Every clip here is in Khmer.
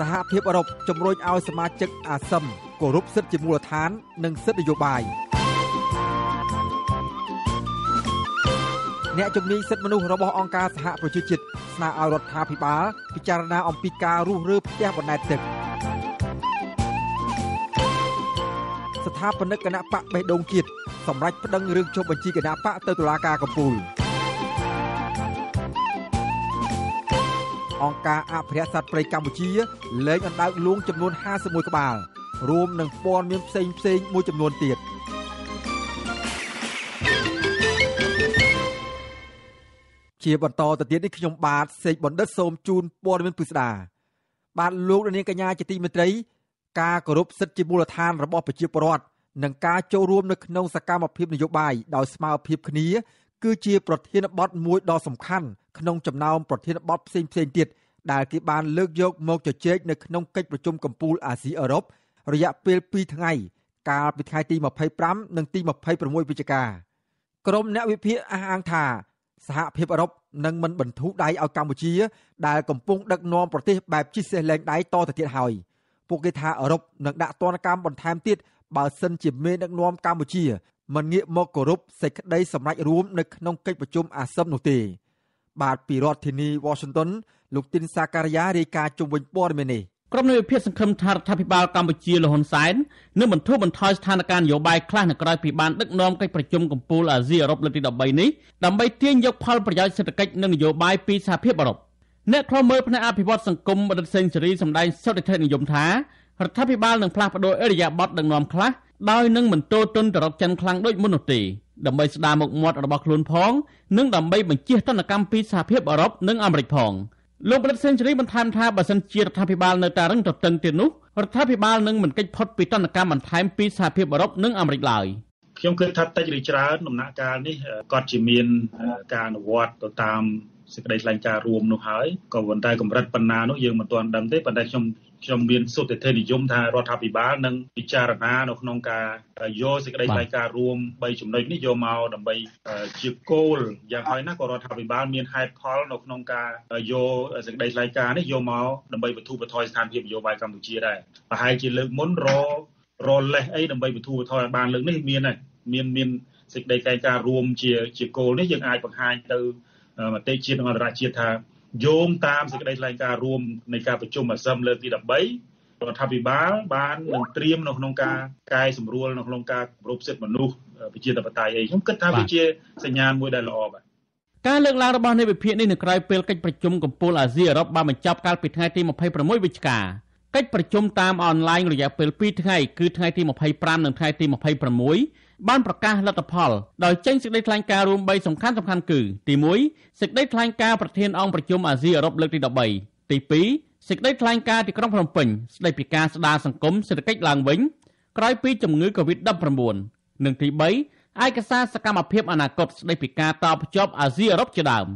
សហភាពអឺរ៉ុបជំរុញឲ្យសមាជិក អាស៊ឹមគោរពសិទ្ធិជាមូលដ្ឋាននិងសិទ្ធិនយោបាយអ្នកជំនាញសិទ្ធិមនុស្សរបស់អង្គការសហប្រជាជាតិស្នើឲ្យរដ្ឋាភិបាល ពិចារណាអំពីការរុះរើផ្ទះបណ្តែតទឹកស្ថាបនិកគណៈបកបេះដូងជាតិសម្រាប់ប្តឹងរឿងចុះបញ្ជីគណៈបកទៅតុលាការកំពូល។អង្គការអភិរក្សសត្វព្រៃកម្ពុជាលែងអណ្ដើកលួងចំនួន51ក្បាលរួមនឹងព័ត៌មានផ្សេងផ្សេងមួយចំនួនទៀតជាបន្តទៅទៀតនេះខ្ញុំបាទសេកបណ្ឌិតសូមជូនព័ត៌មានពិស្ដាបាទលោកនាងកញ្ញាជាទីមេត្រី ការគោរពសិទ្ធិជាមូលដ្ឋានរបស់ប្រជាពលរដ្ឋនិងការចូលរួមនៅក្នុងសកម្មភាពនយោបាយដោយស្មើភាពគ្នាគឺជាប្រធានបទមួយដ៏សំខាន់ក្នុងចំណោមប្រធានបទផ្សេងផ្សេងទៀតដែលគេបានលើកយកមកជជែកនៅក្នុងកិច្ចប្រជុំកំពូលអាស៊ីអឺរ៉ុបរយៈពេល2ថ្ងៃកាលពីថ្ងៃទី25និងទី26វិច្ឆិកាក្រុមអ្នកវិភាគអះអាងថាសហភាពអឺរ៉ុបនឹងមិនបន្ធូរដៃឲ្យកម្ពុជា ដែលកំពុងដឹកនាំប្រទេសបែបជិះសេះលែងដៃតទៅទៀតហើយពួកគេថាអឺរ៉ុបនឹងដាក់ទណ្ឌកម្មបន្ថែមទៀតបើសិនជាមេដឹកនាំកម្ពុជាមិនងាកមកគោរពសេចក្តីសម្រេចរួមនៅក្នុងកិច្ចប្រជុំអាស៊ាននោះទេបាទពីរដ្ឋធានី Washington លោកទីនសាការីយ៉ារាយការណ៍ជុំវិញព័ត៌មាននេះក្រុមនៃវិភាគសង្ឃឹមថារដ្ឋាភិបាលកម្ពុជាលហ៊ុនសែននឹងបន្ធូរបន្ថយស្ថានភាពនយោបាយខ្លះនៅក្រៅពីបានដឹកនាំកិច្ចប្រជុំកំពូលអាស៊ីអឺរ៉ុបលើកទី13នេះដើម្បីទាញយកផលប្រយោជន៍សេដ្ឋកិច្ចនិងនយោបាយពីសហភាពអឺរ៉ុបអ្នកខ្លមើលផ្នែកអភិវឌ្ឍសង្គមបណ្ឌិតសេងសេរីសម្ដែងសុតិធិនិយមថារដ្ឋាភិបាលនឹងផ្លាស់ប្តូរអេរយាប័តដឹកនាំខ្លះដោយនឹងមិនទោទនទៅរកចិនខ្លាំងដូចមុននោះទេដើម្បីស្ដារមុខមាត់របស់ខ្លួនផងនិងដើម្បីបញ្ជាតនកម្មពីសហភាពអឺរ៉ុបនិងអាមេរិកផងលោកប្រធានសេនជូរីបន្ថែមថាបើសិនជារដ្ឋាភិបាលនៅតែរឹងតឹងទៀតនោះរដ្ឋាភិបាលនឹងមិនកិច្ចផុតពីតនកម្មបន្ថែមពីសហភាពអឺរ៉ុបនិងអាមេរិកឡើយ។ខ្ញុំគិតថាតិចឬច្រើនដំណាក់កាលនេះគាត់ជាមានការអនុវត្តទៅតាមសេចក្តីថ្លែងការណ៍រួមនោះហើយក៏ប៉ុន្តែកម្រិតប៉ុណ្ណានោះយើងមិនទាន់ដឹងទេប៉ុន្តែខ្ញុំខ្ញុំមានសុទ្ធតែនិយមថារដ្ឋាភិបាលនឹងពិចារណានៅក្នុងការយកសេចក្តីថ្លែងការណ៍រួម3ចំណុចនេះយកមកដើម្បីជាគោលយ៉ាងហោចណាស់ក៏រដ្ឋាភិបាលមានហេតុផលនៅក្នុងការយកសេចក្តីថ្លែងការណ៍នេះយកមកដើម្បីបន្ធូរបន្ថយស្ថានភាពនយោបាយកម្ពុជាដែរប្រហែលជាលើកមុនររលេះអីដើម្បីបន្ធូរបន្ថយឲ្យបានលើកនេះមានហើយមានមានសេចក្តីថ្លែងការណ៍រួមជាជាគោលនេះយើងអាចបង្ហាញទៅមតិជាតិនិងអន្តរជាតិថាយោងតាមសេចក្តីថ្លែងការណ៍រួមនៃការប្រជុំអាស៊ឹមលើកទី13រដ្ឋាភិបាលបាននឹងត្រៀមនៅក្នុងការកែសម្រួលនៅក្នុងការគោរពសិទ្ធិមនុស្សប្រជាធិបតេយ្យអីខ្ញុំគិតថាវាជាសញ្ញាណមួយដែលល្អបាទការលើកឡើងរបស់នៃវិភាកនេះនៅក្រៅពេលកិច្ចប្រជុំកំពូលអាស៊ីអឺរ៉ុបបានបញ្ចប់កាលពីថ្ងៃទី26វិច្ឆិកាកិច្ចប្រជុំតាមអនឡាញរយៈពេល2ថ្ងៃគឺថ្ងៃទី25និងថ្ងៃទី26បានប្រកាសលទ្ធផលដោយចេញសេចក្តីថ្លែងការណ៍រួម3សំខាន់សំខាន់គឺទី1សេចក្តីថ្លែងការណ៍ប្រធានអង្គប្រជុំអាស៊ីអឺរ៉ុបលើកទី13ទី2សេចក្តីថ្លែងការណ៍ទីក្រុងភ្នំពេញស្តីពីការស្ដារសង្គមសេដ្ឋកិច្ចឡើងវិញក្រោយពីជំងឺ Covid-19 និងទី3ឯកសារសកម្មភាពអនាគតស្តីពីការតបភ្ជាប់អាស៊ីអឺរ៉ុបជាដើម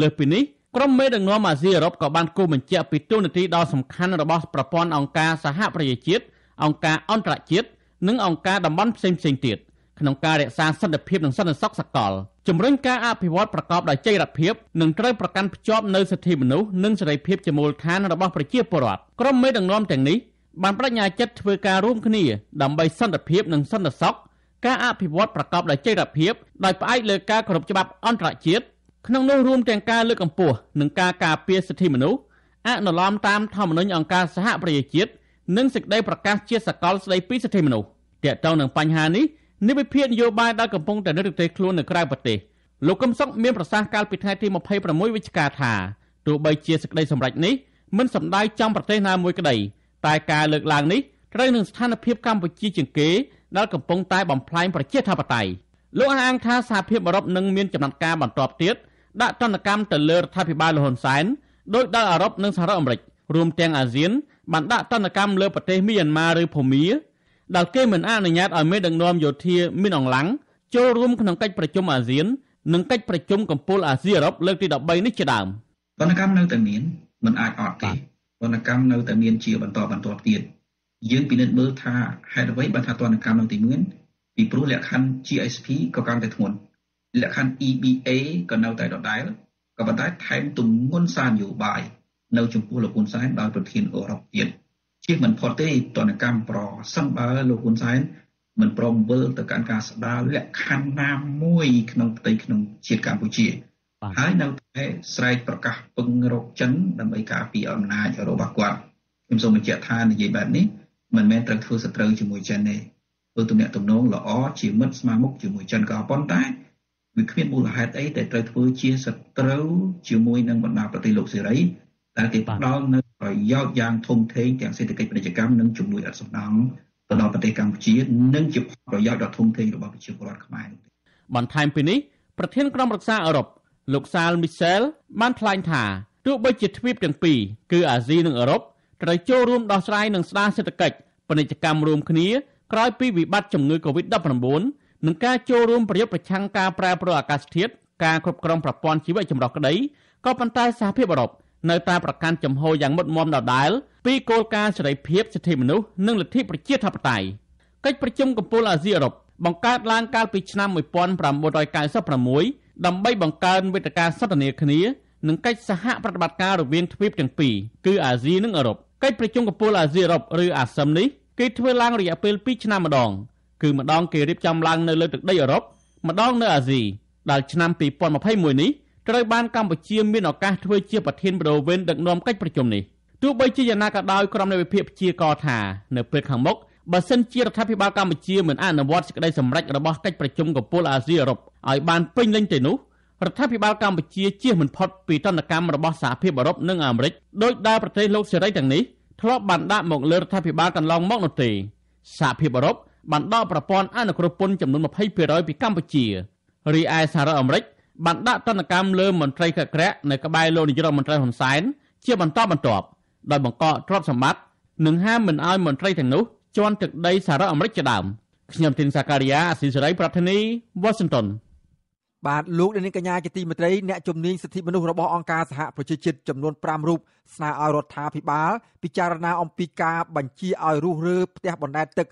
លើសពីនេះក្រុមមេដឹកនាំអាស៊ីអឺរ៉ុបក៏បានគូបញ្ជាក់ពីទូនាទីដ៏សំខាន់របស់ប្រព័ន្ធអង្គការសហប្រជាជាតិអង្គការអន្តរជាតិនិងអង្គការតំបន់ផ្សេងៗទៀត។ក្នុងការរក្សាសន្តិភាពនិងសន្តិសុខសកលជំរុញការអភិវឌ្ឍប្រកបដោយចីរភាពនិងត្រូវប្រកាន់ភ្ជាប់នូវសិទ្ធិមនុស្សនិងសេរីភាពជាមូលដ្ឋានរបស់ប្រជាពលរដ្ឋក្រុមមេដឹកនាំទាំងនេះបានបដិញ្ញាចិត្តធ្វើការរួមគ្នាដើម្បីសន្តិភាពនិងសន្តិសុខការអភិវឌ្ឍប្រកបដោយចីរភាពដោយផ្អែកលើការគោរពច្បាប់អន្តរជាតិក្នុងនោះរួមទាំងការលើកកម្ពស់និងការការពារសិទ្ធិមនុស្សអនុលោមតាមធម្មនុញ្ញអង្គការសហប្រជាជាតិនិងសេចក្តីប្រកាសជាសកលស្តីពីសិទ្ធិមនុស្សទាក់ទងនឹងបញ្ហានេះនេះវិភាគនយោបាយដែលកំពុងតែនៅប្រទេសខ្លួននៅក្រៅប្រទេសលោកកឹមសុខមានប្រសាសន៍កាលពីថ្ងៃទី26វិច្ឆិកាថាទោះបីជាសេចក្តីសម្រេចនេះមិនសំដៅចំប្រទេសណាមួយក្តីតែការលើកឡើងនេះត្រូវនឹងស្ថានភាពកម្ពុជាជាងគេដែលកំពុងតែបំផ្លាញប្រជាធិបតេយ្យលោកអះអាងថាសហភាពអឺរ៉ុបនឹងមានចំណាត់ការបន្តទៀតដាក់ទណ្ឌកម្មទៅលើរដ្ឋាភិបាលលហ៊ុនសែនដោយដល់អឺរ៉ុបនិងសហរដ្ឋអាមេរិក រួមទាំងអាស៊ាន បានដាក់ទណ្ឌកម្មលើប្រទេសមីយ៉ាន់ម៉ាឬភូមាដែលគេមិនអនុញ្ញាតឲ្យមេដឹកនាំយោធាមានអង្លាំងចូលរួមក្នុងកិច្ចប្រជុំអាស៊ាននិងកិច្ចប្រជុំកំពូលអាស៊ីអឺរ៉ុបលើកទី13នេះជាដើមវណ្ណកម្មនៅតែមានមិនអាចអត់ទេវណ្ណកម្មនៅតែមានជាបន្តបន្ទាប់ទៀតយើងពិនិត្យមើលថាហេតុអ្វីបានថាទណ្ឌកម្មនៅទីមួយពីព្រោះលក្ខខណ្ឌ GSP ក៏កាន់តែធ្ងន់លក្ខខណ្ឌ EBA ក៏នៅតែដដែលក៏ប៉ុន្តែថែមទំនួនសារនយោបាយនៅចំពោះលោកហ៊ុនសែនដោយប្រធានអឺរ៉ុបទៀតជៀសមិនផុតទេតនកម្មប្រសឹងបើលោកហ៊ុនសែនមិនព្រមវិលទៅកាន់ការស្ដារលក្ខខណ្ឌណាមួយក្នុងផ្ទៃក្នុងជាតិកម្ពុជាហើយនៅតែស្រែកប្រកាសពឹងរកចិនដើម្បីការពារអំណាចរបស់គាត់ខ្ញុំសូមបញ្ជាក់ថានិយាយបែបនេះមិនមែនត្រូវធ្វើសត្រូវជាមួយចិនទេព្រោះទំនាក់ទំនងល្អជាមិត្តស្មើមុខជាមួយចិនក៏ប៉ុន្តែវាគ្មានមូលហេតុអីដែលត្រូវធ្វើជាសត្រូវជាមួយនឹងបណ្ដាប្រទេសលោកសេរីដែលគេផ្ដល់នៅប្រយោជន៍យ៉ាងធំធេងទាំងសេដ្ឋកិច្ចពាណិជ្ជកម្មនិងជំនួយអសន្សំទៅដល់ប្រទេសកម្ពុជានិងជាប្រយោជន៍ដ៏ធំធេងរបស់ប្រជាពលរដ្ឋខ្មែរបន្ថែមពីនេះប្រធានក្រុមប្រឹក្សាអឺរ៉ុបលោកសាលមីសែលបានថ្លែងថាទោះបីជាទ្វីបទាំងពីរគឺអាស៊ីនិងអឺរ៉ុបត្រូវចូលរួមដោះស្រាយនិងស្ដារសេដ្ឋកិច្ចពាណិជ្ជកម្មរួមគ្នាក្រោយពីវិបត្តិជំងឺ Covid-19 និងការចូលរួមប្រយុទ្ធប្រឆាំងការប្រែប្រួលអាកាសធាតុការគ្រប់គ្រងប្រព័ន្ធជីវៈចម្រុះក្តីក៏ប៉ុន្តែសហភាពអឺរ៉ុបនៅតែប្រកាន់ចំហយ៉ាងមុតមមដដែលពីគោលការណ៍សេរីភាពសិទ្ធិមនុស្សនិងលទ្ធិប្រជាធិបតេយ្យកិច្ចប្រជុំកំពូលអាស៊ីអឺរ៉ុបបង្កើតឡើងកាលពីឆ្នាំ1996ដើម្បីបង្កើនវេទិកាសន្ទនាគ្នានិងកិច្ចសហប្រតិបត្តិការរវាងទ្វីបទាំងពីរគឺអាស៊ីនិងអឺរ៉ុបកិច្ចប្រជុំកំពូលអាស៊ីអឺរ៉ុបឬអាស៊ឹមនេះគេធ្វើឡើងរយៈពេល2ឆ្នាំម្ដងគឺម្ដងគេរៀបចំឡើងនៅលើទឹកដីអឺរ៉ុបម្ដងនៅអាស៊ីដល់ឆ្នាំ2021នេះត្រូវបានកម្ពុជាមានឱកាសធ្វើជាប្រធានបដូវវេនដឹកនាំកិច្ចប្រជុំនេះទោះបីជាយ៉ាងណាក៏ដោយក្រុមនៃវិភាគជាកថានៅពេលខាងមុខបើសិនជារដ្ឋាភិបាលកម្ពុជាមិនអនុវត្តសេចក្តីសម្រេចរបស់កិច្ចប្រជុំកំពូលអាស៊ីអឺរ៉ុបឲ្យបានពេញលេញទៅនោះរដ្ឋាភិបាលកម្ពុជាជៀសមិនផុតពីទណ្ឌកម្មរបស់សហភាពអឺរ៉ុបនិងអាមេរិកដោយដែលប្រទេសលោកសេរីទាំងនេះធ្លាប់បានដាក់មកលើរដ្ឋាភិបាលកន្លងមកនោះទេសហភាពអឺរ៉ុបបានដកប្រព័ន្ធអនុគ្រោះពន្ធចំនួន20%ពីកម្ពុជារីឯសហរដ្ឋអាមេរិកបានដាក់ទណ្ឌកម្មលើមន្ត្រីកក្រៈនៅក្បែរលោកនាយករដ្ឋមន្ត្រីហ៊ុនសែនជាបន្តបន្ទាប់ដោយបង្កកទ្រព្យសម្បត្តិនិងហាមមិនឲ្យមន្ត្រីទាំងនោះ ជន់ទឹកដីសារ៉ាអាមេរិកជាដើមខ្ញុំធីនសាការីយ៉ាអស៊ីសេរីប្រធានីវ៉ាស៊ីនតោនបាទលោកនាងកញ្ញាជាទីមេត្រីអ្នកជំនាញសិទ្ធិមនុស្សរបស់អង្គការសហប្រជាជាតិចំនួន5រូបស្នើឲ្យរដ្ឋាភិបាលពិចារណាអំពីការបញ្ជាឲ្យរុះរើផ្ទះបណ្ដែតទឹក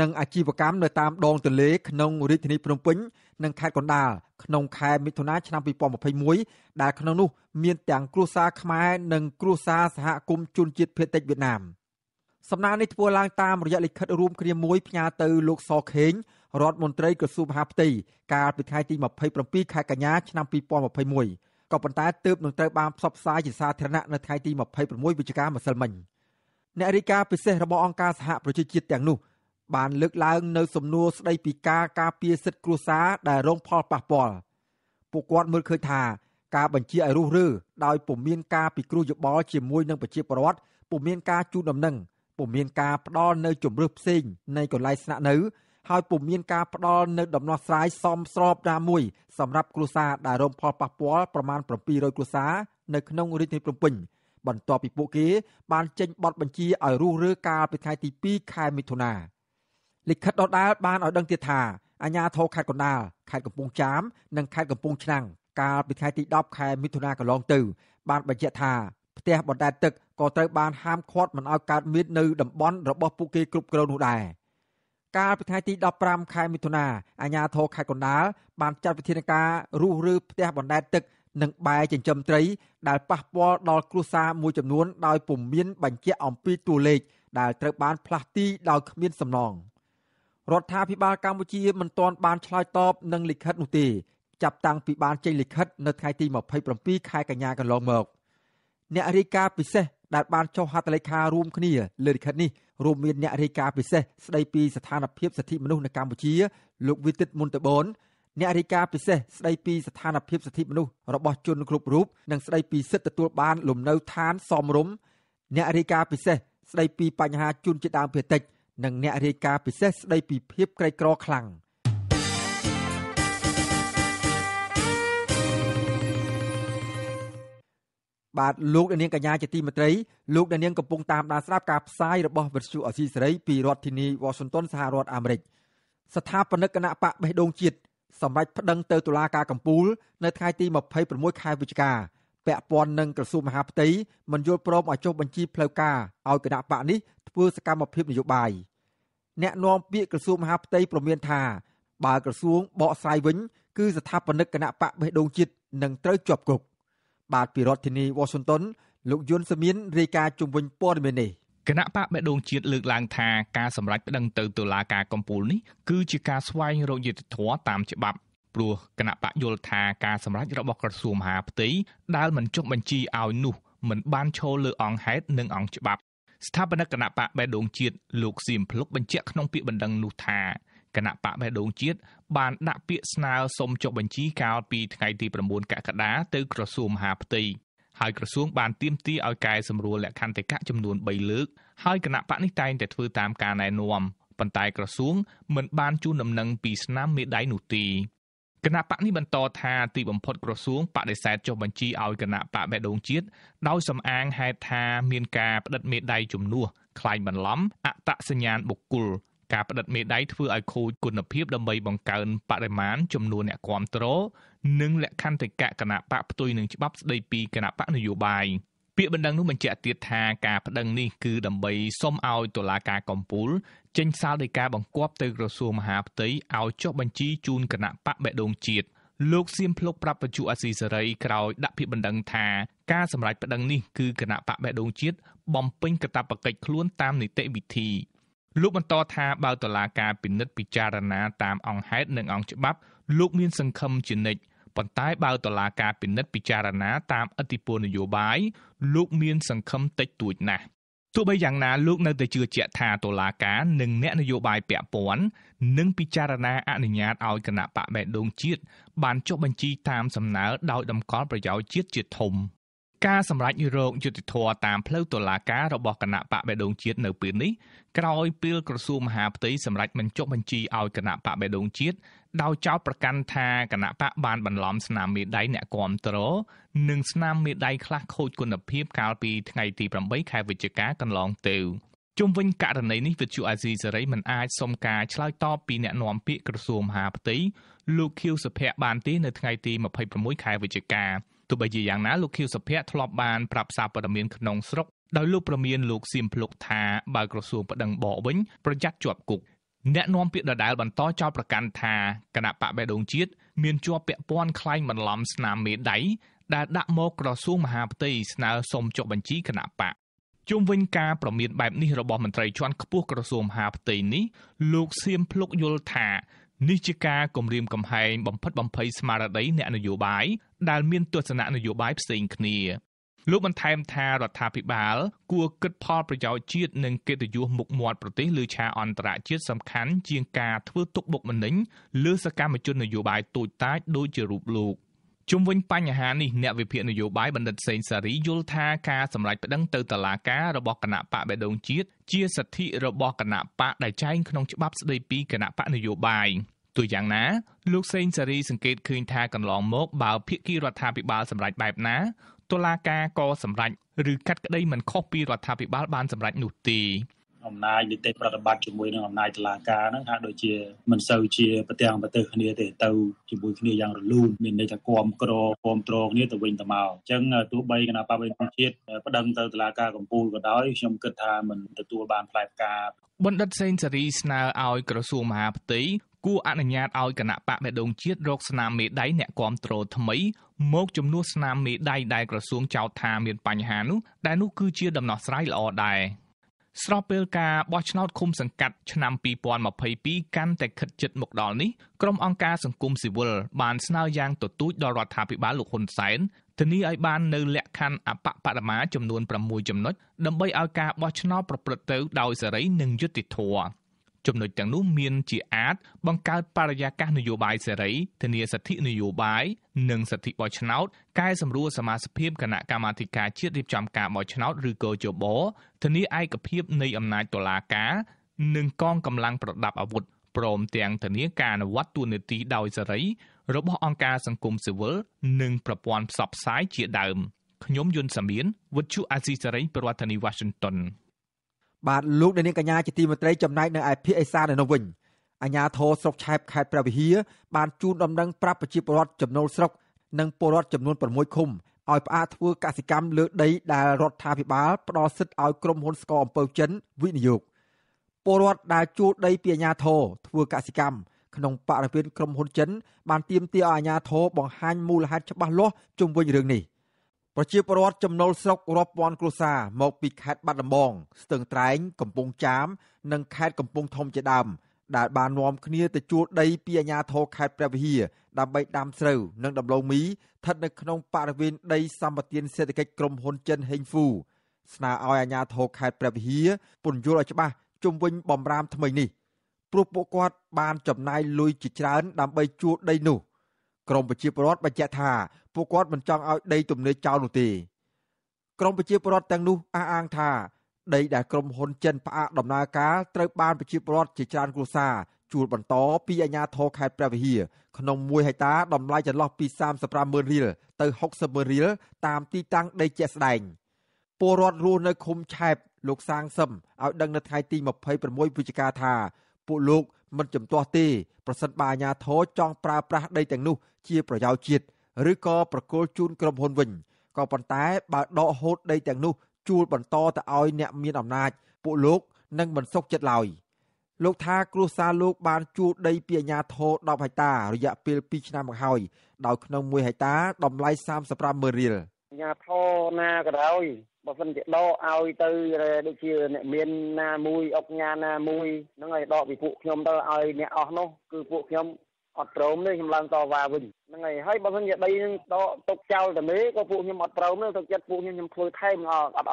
និងអាជីវកម្មនៅតាមដងទន្លេក្នុងរាជធានីភ្នំពេញនិងខេត្តកណ្ដាលក្នុងខែមិថុនាឆ្នាំ2021ដែលក្នុងនោះមានទាំងគ្រួសារខ្មែរនិងគ្រួសារសហគមន៍ជនជាតិភាគតិចវៀតណាមសំណើនេះធ្វើឡើងតាម រយៈលិខិតរួមគ្នាមួយផ្ញើទៅលោកសខេង រដ្ឋមន្ត្រីក្រសួងមហាផ្ទៃកាលពីថ្ងៃទី27ខែកញ្ញាឆ្នាំ2021ក៏ប៉ុន្តែទើបនឹងត្រូវបានផ្សព្វផ្សាយជាសាធារណៈនៅថ្ងៃទី26វិច្ឆិកាម្សិលមិញអ្នករាយការណ៍ពិសេសរបស់អង្គការសហប្រជាជាតិទាំងនោះបានលើកឡើងនៅសំណួរស្ដីពីការការពារសិទ្ធិគ្រួសារដែលរងផលប៉ះពាល់ពួកគាត់មើលឃើញថាការបញ្ជាឲ្យរុះរើដោយពុំមានការពិគ្រោះយោបល់ជាមួយនឹងប្រជាពលរដ្ឋពុំមានការជូនដំណឹងពុំមានការផ្ដល់នៅជំរឿសផ្សេងនៃកន្លែងស្នាក់នៅហើយពុំមានការផ្ដល់នៅដំណោះស្រាយសមស្របណាមួយសម្រាប់គ្រួសារដែលរងផលប៉ះពាល់ប្រមាណ700គ្រួសារនៅក្នុងរាជធានីភ្នំពេញបន្ទាប់ពីពួកគេបានចេញបទបញ្ជាឲ្យរុះរើកាលពីថ្ងៃទី2ខែមិថុនា។លិខិតដដាលបានឲ្យដឹងទៀតថាអាជ្ញាធរខេត្តកណ្ដាលខេត្តកំពង់ចាមនិងខេត្តកំពង់ឆ្នាំងកាលពីថ្ងៃទី10ខែមិថុនាកន្លងទៅបានបញ្ជាក់ថាផ្ទះបណ្ដែតទឹកក៏ត្រូវបានហាមឃាត់មិនឲ្យកើតមាននៅតំបន់របស់ពួកគេគ្រប់គ្រងនោះដែរកាលពីថ្ងៃទី15ខែមិថុនាអាជ្ញាធរខេត្តកណ្ដាលបានចាត់វិធានការរុះរើផ្ទះបណ្ដែតទឹកនិងបែចិញ្ចឹមត្រី ដែលប៉ះពាល់ដល់គ្រួសារមួយចំនួនដោយពុំមានបញ្ជាក់អំពីតួលេខដែលត្រូវបានផ្លាស់ទីដោយគ្មានសំណង។រដ្ឋាភិបាលកម្ពុជាមិនទាន់បានឆ្លើយតបនឹងលិខិតនោះទេចាប់តាំងពីបានចេញលិខិតនៅថ្ងៃទី27ខែកញ្ញាកន្លងមកអ្នករាយការណ៍ពិសេសដែលបានចុះហត្ថលេខារួមគ្នាលើលិខិតនេះរួមមានអ្នករាយការណ៍ពិសេសស្ដីពីស្ថានភាពសិទ្ធិមនុស្សនៅកម្ពុជាលោកវិទិតមុនតបនអ្នករាយការណ៍ពិសេសស្ដីពីស្ថានភាពសិទ្ធិមនុស្សរបស់ជនគ្រប់រូបនិងស្ដីពីសិទ្ធិទទួលបានលំនៅឋានសមរម្យអ្នករាយការណ៍ពិសេសស្ដីពីបញ្ហាជនជាដើមភាគតិចនិងអ្នករាយការណ៍ពិសេសស្ដីពីភាពក្រីក្រខ្លាំងបាទលោកនាងកញ្ញាជាទីមេត្រីលោកនាងកំពុងតាមដានស្ដាប់ការផ្សាយរបស់វិទ្យុអស៊ីសេរីពីរដ្ឋធានី Washington សហរដ្ឋអាមេរិកស្ថាបនិកគណៈបកបេះដូងជាតិសម្រាប់ប្តឹងទៅតុលាការកំពូល នៅថ្ងៃទី26ខែវិច្ឆិកាពាក់ព័ន្ធនឹងក្រសួងមហាផ្ទៃមិនយល់ព្រមឲ្យចុះបញ្ជីផ្លូវការឲ្យគណៈបកនេះធ្វើសកម្មភាពនយោបាយអ្នកនាំពាក្យក្រសួងមហាផ្ទៃប្រមានថាបើក្រសួងបកស្រាយវិញគឺ ស្ថាបនិកគណៈបកបេះដូងជាតិនឹងត្រូវជាប់គុកបាទពីរដ្ឋធានី Washington លោកយុនសមៀនរាយការណ៍ជំវិញព័ត៌មាននេះគណៈបកបេះដូងជាតិលើកឡើងថាការសម្រេចប្តឹងទៅតុលាការកំពូលនេះគឺជាការស្វែងរកយុត្តិធម៌តាមច្បាប់ព្រោះគណៈបកយល់ថាការសម្រេចរបស់ក្រសួងមហាផ្ទៃដែលមិនចុះបញ្ជីឲ្យនោះមិនបានឈលលើអង្គហេតុនិងអង្គច្បាប់ស្ថាបនិកគណៈបកបេះដូងជាតិលោកសៀមភ្លុកបញ្ជាក់ក្នុងពាក្យបណ្ដឹងនោះថាគណៈបកបេះដូងជាតិបានដាក់ពាក្យស្នើសុំចុះបញ្ជីកាលពីថ្ងៃទី9កក្កដាទៅក្រសួងមហាផ្ទៃហើយក្រសួងបានទៀមទីឲ្យកែសម្រួលលក្ខន្តិកៈចំនួន3លើកហើយគណៈបកនេះតែងតែធ្វើតាមការណែនាំប៉ុន្តែក្រសួងមិនបានជូនដំណឹងពីស្នាមមេដៃនោះទេគណៈបកនេះបន្តថាទីបំផុតក្រសួងបដិសេធចុះបញ្ជីឲ្យគណៈបកបេះដូងជាតិដោយសំអាងហេតុថាមានការផ្ដិតមេដៃជំនួសខ្លាញ់បន្លំអតសញ្ញាណបុគ្គលការផ្ដិតមេដៃធ្វើឲ្យខូចគុណភាពដើម្បីបង្កើនបរិមាណចំនួនអ្នកគាំទ្រនិងលក្ខន្តិកៈគណៈបកផ្ទុយនឹងច្បាប់ស្ដីពីគណៈបកនយោបាយពាក្យបណ្ដឹងនោះបញ្ជាក់ទៀតថាការប្តឹងនេះគឺដើម្បីសុំឲ្យតុលាការកំពូលចេញសាលដីកាបង្គាប់ទៅក្រសួងមហាផ្ទៃឲ្យចុះបញ្ជីជូនគណៈបកបេដងជាតិលោកសៀមភ្លុកប្រាប់បញ្ជូអាស៊ីសេរីក្រោយដាក់ពាក្យបណ្ដឹងថាការសម្រេចប្តឹងនេះគឺគណៈបកបេដងជាតិបំពេញកាតព្វកិច្ចខ្លួនតាមនីតិវិធី លោកបន្តថាបើតុលាការពិនិត្យពិចារណាតាមអង្គហេតុនិងអង្គច្បាប់លោក មានសង្ឃឹមជានិច្ចប៉ុន្តែបើតុលាការពិនិត្យពិចារណាតាមអធិបុលនយោបាយលោក មានសង្ឃឹមតិចតួចណាស់ទោះបីយ៉ាងណាលោក នៅតែជឿជាក់ថាតុលាការនិងអ្នកនយោបាយពាក់ព័ន្ធនឹងពិចារណាអនុញ្ញាតឲ្យគណៈបកបេដងជាតិបានចុះបញ្ជីតាមសំណើដោយតម្កល់ប្រយោជន៍ជាតិជាធំការសម្រេចរោគយុតិធធតាមផ្លូវតុលាការរបស់គណៈបកបេដងជាតិនៅពេលនេះក្រោយពេលក្រសួងមហាផ្ទៃសម្រេចបញ្ចុះបញ្ជីឲ្យគណៈបកបេដងជាតិដោយចោទប្រកាន់ថាគណៈបកបានបន្លំស្នាមមេដៃអ្នកគាំទ្រនិងស្នាមមេដៃខ្លះខូចគុណភាព កាលពីថ្ងៃទី8ខែវិច្ឆិកាកន្លងទៅជុំវិញករណីនេះវិទ្យុអាស៊ីសេរីមិនអាចសុំការឆ្លើយតបពីអ្នកនាំពាក្យក្រសួងមហាផ្ទៃលោកខៀវសុភ័ក្របានទេនៅថ្ងៃទី26ខែវិច្ឆិកាទោះបីជាយ៉ាងណាលោកខៀវសុភ័ក្រធ្លាប់បានប្រាប់សារព័ត៌មានក្នុងស្រុកដោយលោកប្រមានលោកសៀមភ្លុកថាបើក្រសួងប្តឹងបកវិញប្រយ័ត្នជាប់គុកអ្នកនាំពាក្យដដែលបន្តចោទប្រកាន់ថាគណៈបកបេដងជាតិមានជាប់ពាក់ព័ន្ធខ្លែងបន្លំស្នាមមេដៃដែលដាក់មកក្រសួងមហាផ្ទៃស្នើសុំចុះបញ្ជីគណៈបកជុំវិញការប្រមានបែបនេះរបស់មន្ត្រីជាន់ខ្ពស់ក្រសួងមហាផ្ទៃនេះលោកសៀមភ្លុកយល់ថានេះជាការគម្រាមកំហែងបំផិតបំភ័យស្មារតីអ្នកនយោបាយដែលមានទស្សនៈនយោបាយផ្សេងគ្នាលោកបន្ថែមថារដ្ឋាភិបាល គួរគិតផលប្រយោជន៍ជាតិនិងកិត្តិយសមុខមាត់ប្រទេសលើឆាកអន្តរជាតិសំខាន់ជាងការធ្វើទុកបុកម្នេញលើសកម្មជននយោបាយតូចតាចដូចជារូបលោកជុំវិញបញ្ហានេះអ្នកវិភាគនយោបាយបណ្ឌិត សេងសារីយល់ថាការសម្ដែងប្តឹងទៅតុលាការរបស់គណៈបកបេដងជាតិជាសិទ្ធិរបស់គណៈបកដែលចែងក្នុងច្បាប់ស្តីពីគណៈបកនយោបាយទូយ៉ាងណាលោកសេងសារីសង្កេតឃើញថាកន្លងមក បើ ភាគីរដ្ឋាភិបាលសម្ដែងបែបណាតុលាការក៏សម្រេចឬកាត់ក្តីមិនខុសពីរដ្ឋាភិបាលបានសម្រេចនោះទេអំណាចនីតិប្រតិបត្តិជាមួយនឹងអំណាចតុលាការហ្នឹងហាក់ដូចជា មិនសូវជាប្រទាំងប្រទេសគ្នាទេទៅជាមួយគ្នាយ៉ាងរលូនមានន័យថាគ្រប់គ្រងគ្រប់គ្រងគ្នាទៅវិញទៅមកអញ្ចឹងទោះបីគណៈបព្វជិជាតិប្តឹងទៅតុលាការកំពូលក៏ដោយខ្ញុំគិតថាមិនទទួលបានផ្លែផ្កាបណ្ឌិតសេនស៊ូរីស្នើឲ្យក្រសួងមហាផ្ទៃគួរអនុញ្ញាតឲ្យគណៈបកមេដងជាតិរកស្នាមមេដៃអ្នកគ្រប់គ្រងថ្មីមកជំនួសស្នាមមេដៃដែលក្រសួងចោទថាមានបញ្ហានោះដែលនោះគឺជា ដំណោះស្រាយល្អដែរស្របពេលការបោះឆ្នោតឃុំសង្កាត់ឆ្នាំ2022កាន់តែខិតជិតមកដល់នេះក្រុមអង្គការសង្គមស៊ីវិលបានស្នើយ៉ាងទទូចដល់រដ្ឋាភិបាលលោកហ៊ុនសែនធានាឲ្យបាននៅលក្ខខណ្ឌអបបរមាចំនួន6ចំណុចដើម្បីឲ្យការបោះឆ្នោតប្រព្រឹត្តទៅ ដោយសេរីនិងយុត្តិធម៌ចំណុចទាំងនោះមានជាអាចបង្កើតបរិយាកាសនយោបាយសេរីធានាសិទ្ធិនយោបាយនិងសិទ្ធិបោះឆ្នោតកែសម្រួលសមាជិកគណៈកម្មាធិការជាតិរៀបចំការបោះឆ្នោតឬកោជបធានាឯកភាពនៃអំណាចតុលាការនិងកងកម្លាំងប្រដាប់អាវុធព្រមទាំងធានាការអនុវត្តទូនីតិដោយសេរី របស់អង្គការសង្គមស៊ីវិលនិងប្រព័ន្ធផ្សព្វផ្សាយជាដើមខ្ញុំយុនសាមៀនវុទ្ធុអាស៊ីសេរីប្រធានាធិបតី Washington បាទលោកអ្នកនាងកញ្ញាជាទីមេត្រីចំណែកនៅឯភាគឦសាននៅវិញអាជ្ញាធរស្រុកឆែបខេត្តព្រះវិហារបានជូនដំណឹង ប្រាប់ប្រជាពលរដ្ឋចំណូលស្រុក និងពលរដ្ឋចំនួន6ឃុំឲ្យផ្អាកធ្វើកសិកម្មលើដីដែលរដ្ឋាភិបាលផ្ដល់សិទ្ធិឲ្យក្រុមហ៊ុនស្ករអំពៅចិនវិនិយោគពលរដ្ឋដែលជួលដីពីអាជ្ញាធរធ្វើកសិកម្មក្នុងបរិវេណក្រុមហ៊ុនចិនបានទាមទារឲ្យអាជ្ញាធរបង្ហាញ មូលហេតុច្បាស់លាស់ជុំវិញរឿងនេះ។ប្រជាពលរដ្ឋចំណូលស្រុករាប់ពាន់គ្រួសារមកពីខេត្តបាត់ដំបងស្ទឹងត្រែងកំពង់ចាមនិងខេត្តកំពង់ធំជាដើមដែលបាននាំគ្នាទៅជួលដីពីអាជ្ញាធរខេត្តព្រះវិហារដើម្បីដាំស្រូវនិងដំឡូងមីស្ថិតនៅក្នុងបរិវេណដីសម្បទានសេដ្ឋកិច្ចក្រុមហ៊ុនចិនហេងហ្វូស្នើឲ្យអាជ្ញាធរខេត្តព្រះវិហារពន្យល់ឲ្យច្បាស់ជំវិញបំរាមថ្មីនេះព្រោះពួកគាត់បានចំណាយលុយជាច្រើនដើម្បីជួលដីនោះ ក្រមប្រជាពលរដ្ឋបញ្ជាក់ថាពួកគាត់មិនចង់ឲ្យដីទំនេរចោលនោះទេក្រមប្រជាពលរដ្ឋទាំងនោះអះអាងថាដីដែលក្រុមហ៊ុនចិនផ្អាកដំណើរការត្រូវបានប្រជាពលរដ្ឋជាច្រើនគ្រួសារជួលបន្តពីអាជ្ញាធរខេត្តព្រះវិហារក្នុង1ហិកតាតម្លៃចន្លោះពី350,000រៀលទៅ60,000រៀលតាមទីតាំងដីជាក់ស្ដែងពលរដ្ឋរស់នៅឃុំឆែបលោកសាងសឹមឲ្យដឹងនៅថ្ងៃទី26វិច្ឆិកាថា ពួកលោកមិនជំទាស់ទេ ប្រសិនបើអាជ្ញាធរចង់ប្រើប្រាស់ដីទាំងនោះជាប្រយោជន៍ជាតិឬក៏ប្រគល់ជូនក្រុមហ៊ុនវិញក៏ប៉ុន្តែបើដកហូតដីទាំងនោះ ជួលបន្តទៅឲ្យអ្នកមានអំណាច ពួកលោកនឹងមិនសុខចិត្តឡើយលោកថាគ្រួសារលោកបាន ជួលដីពីអាជ្ញាធរ10ហិកតារយៈពេល2ឆ្នាំមកហើយ ដោយក្នុង1ហិកតាតម្លៃ35ម៉ឺនរៀលអាជ្ញាធរណាក៏ដោយបើសិនជាដកឲ្យទៅដូចជាអ្នកមានណាមួយអុកញ៉ាណាមួយហ្នឹងឲ្យដកពីពួកខ្ញុំទៅឲ្យអ្នកអស់នោះគឺពួកខ្ញុំអត់ព្រមទេខ្ញុំឡើងតវ៉ាវិញហ្នឹងហើយហើយបើមិនជាដីនឹងដកទុកចោលតែមេក៏ពួកខ្ញុំអត់ព្រមទេទឹកចិត្តពួកខ្ញុំខ្ញុំធ្វើថែម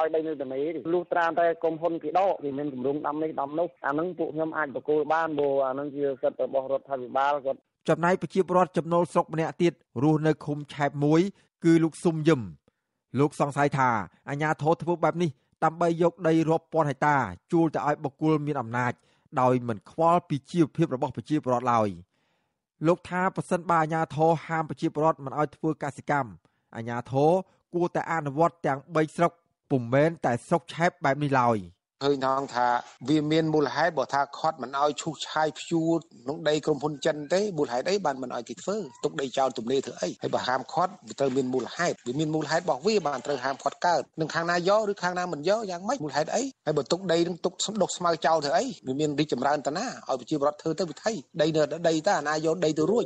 អត់ឲ្យដីនៅតែមេទេលុះត្រាតែកុំហ៊ុនគេដកវាមានគម្រោងដាំនេះដាំនោះអាហ្នឹងពួកខ្ញុំអាចបកគោលបានព្រោះអាហ្នឹងជាសិទ្ធិរបស់រដ្ឋាភិបាលគាត់ចំណាយប្រជាពលរដ្ឋចំណូលស្រុកម្នាក់ទៀតរស់នៅឃុំឆែបមួយ គឺលោកស៊ុំយឹមលោកសង្ស័យថាអាញាធរធ្វើបែបនេះដើម្បីយកដីរាប់ពាន់ហិកតាជួលទៅឲ្យបុគ្គលមានអំណាច ដោយមិនខ្វល់ពីជីវភាពរបស់ប្រជាពលរដ្ឋឡើយ។លោកថាប្រសិនបើអាជ្ញាធរហាមប្រជាពលរដ្ឋមិនឲ្យធ្វើកសិកម្មអាជ្ញាធរគួរតែអនុវត្តទាំង3ស្រុកពុំមែនតែស្រុកឆែបបែបនេះឡើយ។ឃើញថងថា វាមានមូលហេតុបើថាខត់មិនឲ្យឈូសឆាយភួរក្នុងដីក្រុមហ៊ុនចិនទេមូលហេតុអីបានមិនឲ្យគេធ្វើទុកដីចោលទំនេរធ្វើអីហើយបើហាមខត់វាត្រូវមានមូលហេតុវាមានមូលហេតុរបស់វាបានត្រូវហាមខត់កើតនឹងខាងណាយកឬខាងណាមិនយកយ៉ាងម៉េចមូលហេតុអីហើយបើទុកដីនឹងទុកដុកស្មៅចោលធ្វើអីវាមានរីកចម្រើនតាណាឲ្យប្រជាពលរដ្ឋធ្វើទៅវិធីដីនៅដី តាណាយកដីទៅរួច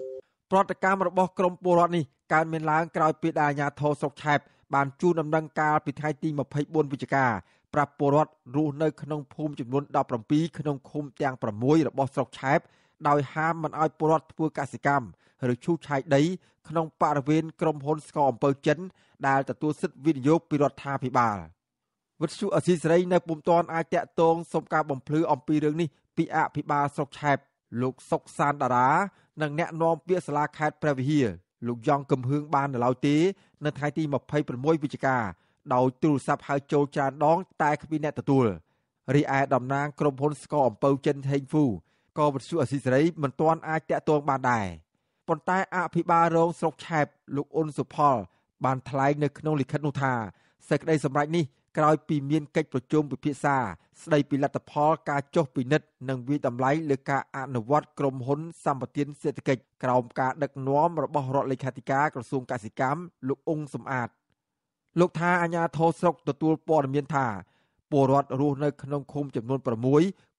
ប្រតិកម្មរបស់ក្រមពលរដ្ឋនេះកើតមានឡើងក្រោយពីអាជ្ញាធរស្រុកឆែបបានជួលដំណឹងកាលពីថ្ងៃទី24វិច្ឆិកាប្រាប់ពលរដ្ឋរស់នៅក្នុងភូមិចំនួន17ក្នុងឃុំទាំង6របស់ស្រុកឆែបដោយហាមមិនឲ្យពលរដ្ឋធ្វើកសិកម្មឬឈូសឆាយដី ក្នុងបរិវេណក្រុមហ៊ុនស្ករអំពើចិនដែលទទួលសិទ្ធិវិនិយោគពីរដ្ឋាភិបាលវិទ្យុអស៊ីសេរីនៅពុំទាន់អាចតាក់ទងសុំការបំភ្លឺអំពីរឿងនេះពីអភិបាលស្រុកឆែប លោកសុកសានតារានិងអ្នកនាំពាក្យសាលាខេត្តព្រះវិហារលោកយ៉ងកំហឿងបាននៅឡើយទេនៅថ្ងៃទី26វិច្ឆិកាដោយទូរស័ព្ទហៅចូលច្រើនដង តែគ្មានអ្នកទទួលរីឯតំណាងក្រុមហ៊ុនស្ករអំពៅចិនហេងហ្វូក៏វិទ្យុអស៊ីសេរីមិនទាន់អាចតាក់ទងបានដែរប៉ុន្តែអភិបាលរងស្រុកឆែបលោកអ៊ុនសុផលបានថ្លែងនៅក្នុងលិខិតនោះថាសេចក្តីសម្រេចនេះក្រោយពីមានកិច្ចប្រជុំពិភាក្សាស្តីពីលទ្ធផល ការចុះពិនិត្យនិងវិតម្លៃលើការអនុវត្តក្រុមហ៊ុនសម្បត្តិសេដ្ឋកិច្ចក្រោមការដឹកនាំរបស់រដ្ឋលេខាធិការក្រសួងកសិកម្មលោកអ៊ុងសំអាតលោកថាអាជ្ញាធរស្រុកទទួលព័ត៌មានថាពលរដ្ឋរស់នៅក្នុងឃុំចំនួន6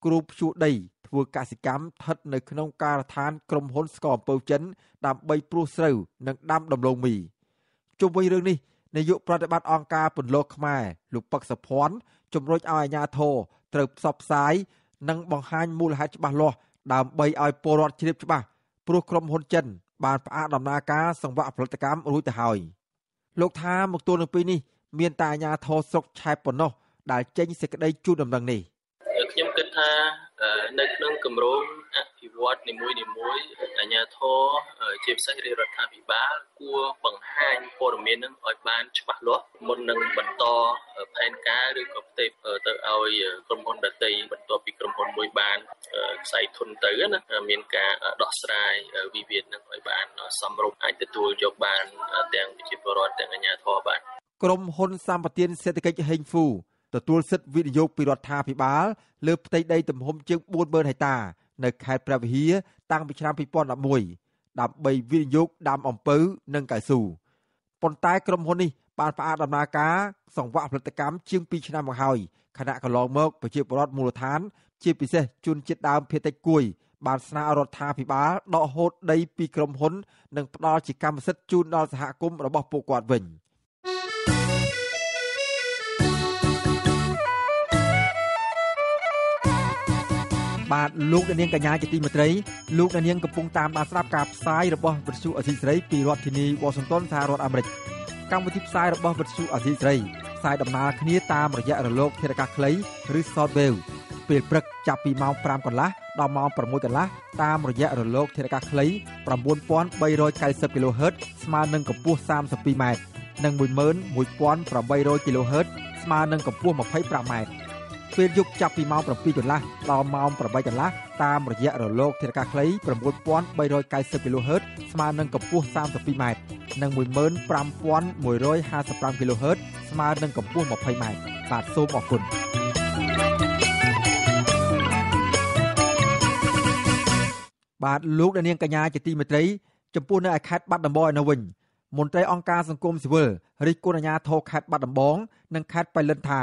គ្រូភួដី ធ្វើកសិកម្មស្ថិតនៅក្នុងការដ្ឋានក្រុមហ៊ុនស្ករអំពៅចិន ដើម្បី ព្រោះស្រូវនិងដាំដំឡូងមីជុំវិញរឿងនេះនាយកប្រតិបត្តិអង្គការពន្លកខ្មែរលោកប៉ឹកសុភ័ណ្ឌជំរុញឲ្យអាជ្ញាធរត្រូវផ្សព្វផ្សាយនិងបង្ហាញមូលហេតុច្បាស់លាស់ដើម្បីឲ្យពលរដ្ឋជ្រាបច្បាស់ព្រោះក្រុមហ៊ុនចិន បានផ្អាកដំណើរការសង្វាក់ផលិតកម្មរួចទៅហើយ។លោកថាមកទល់នឹងពេលនេះមានតែអាជ្ញាធរស្រុកឆែបប៉ុណ្ណោះដែលចេញសេចក្តីជូនដំណឹងនេះ។ថានៅក្នុងគម្រោងអភិវឌ្ឍនីមួយនីមួយអាជ្ញាធរជាពិសេសរាជរដ្ឋាភិបាលគួរបង្ហាញព័ត៌មាននឹងឲ្យបាន ច្បាស់លាស់មុននឹងបន្តផែនការឬក៏ផ្ទេរទៅឲ្យក្រុមហ៊ុនដតីបន្ទាប់ពីក្រុមហ៊ុនមួយបានខ្សែធនទៅណាមានការដោះស្រាយវិវាទនឹងឲ្យបាន សមរម្យអាចទទួលយកបាន ទាំងប្រជាពលរដ្ឋទាំងអាជ្ញាធរបានក្រុមហ៊ុនសម្បទានសេដ្ឋកិច្ចហេងហ្វូទទួលសិទ្ធិវិនិយោគពីរដ្ឋាភិបាលលើផ្ទៃដីទំហំជាង40000ហិកតា នៅខេត្តព្រះវិហារតាំងពីឆ្នាំ2011ដើម្បីវិនិយោគដាំអំពៅនិងកៅស៊ូប៉ុន្តែក្រុមហ៊ុននេះ បានផ្អាកដំណើរការសង្វាក់ផលិតកម្មជាង2ឆ្នាំមកហើយខណៈកន្លងមកប្រជាពលរដ្ឋមូលដ្ឋាន ជា ពិសេសជនជាតិដើមភាគតិចគួយបានស្នើរដ្ឋាភិបាលដកហូតដីពីក្រុមហ៊ុននិងផ្ដល់ជាកម្មសិទ្ធិជូនដល់សហគមន៍របស់ពួកគាត់វិញ។បាទលោកអ្នកនាងកញ្ញាជាទីមេត្រីលោកអ្នកនាងកំពុងតាមដានស្ដាប់ការផ្សាយរបស់វិទ្យុអសីស្រីពីរដ្ឋធានីវ៉ាស៊ីនតោនសហរដ្ឋអាមេរិកកម្មវិធីផ្សាយរបស់វិទ្យុអសីស្រីផ្សាយដំណើរគ្នាតាមរយៈរលកធារកាសខ្លីឬ Shortwave ពេលព្រឹកចាប់ពីម៉ោង5កន្លះដល់ម៉ោង6កន្លះតាមរយៈរលកធារកាសខ្លី9390 kHz ស្មើនឹងកម្ពស់ 32m និង11800 kHz ស្មើនឹងកម្ពស់ 25m ពេលយប់ចាប់ពីម៉ោង7កន្លះដល់ម៉ោង8កន្លះតាមរយៈរលកធាតុអាកាសខ្លី9390 kHz ស្មើនឹងកម្ពស់ 32m និង15155 kHz ស្មើនឹងកម្ពស់ 20m បាទសូមអរគុណបាទលោកអ្នកនាងកញ្ញាជាទីមេត្រីចំពោះនៅឯខេត្តបាត់ដំបងឯនោះវិញ មន្ត្រីអង្គការសង្គមស៊ីវិលរិះគន់អាជ្ញាធរខេត្តបាត់ដំបង និងខេត្តប៉ៃលិនថា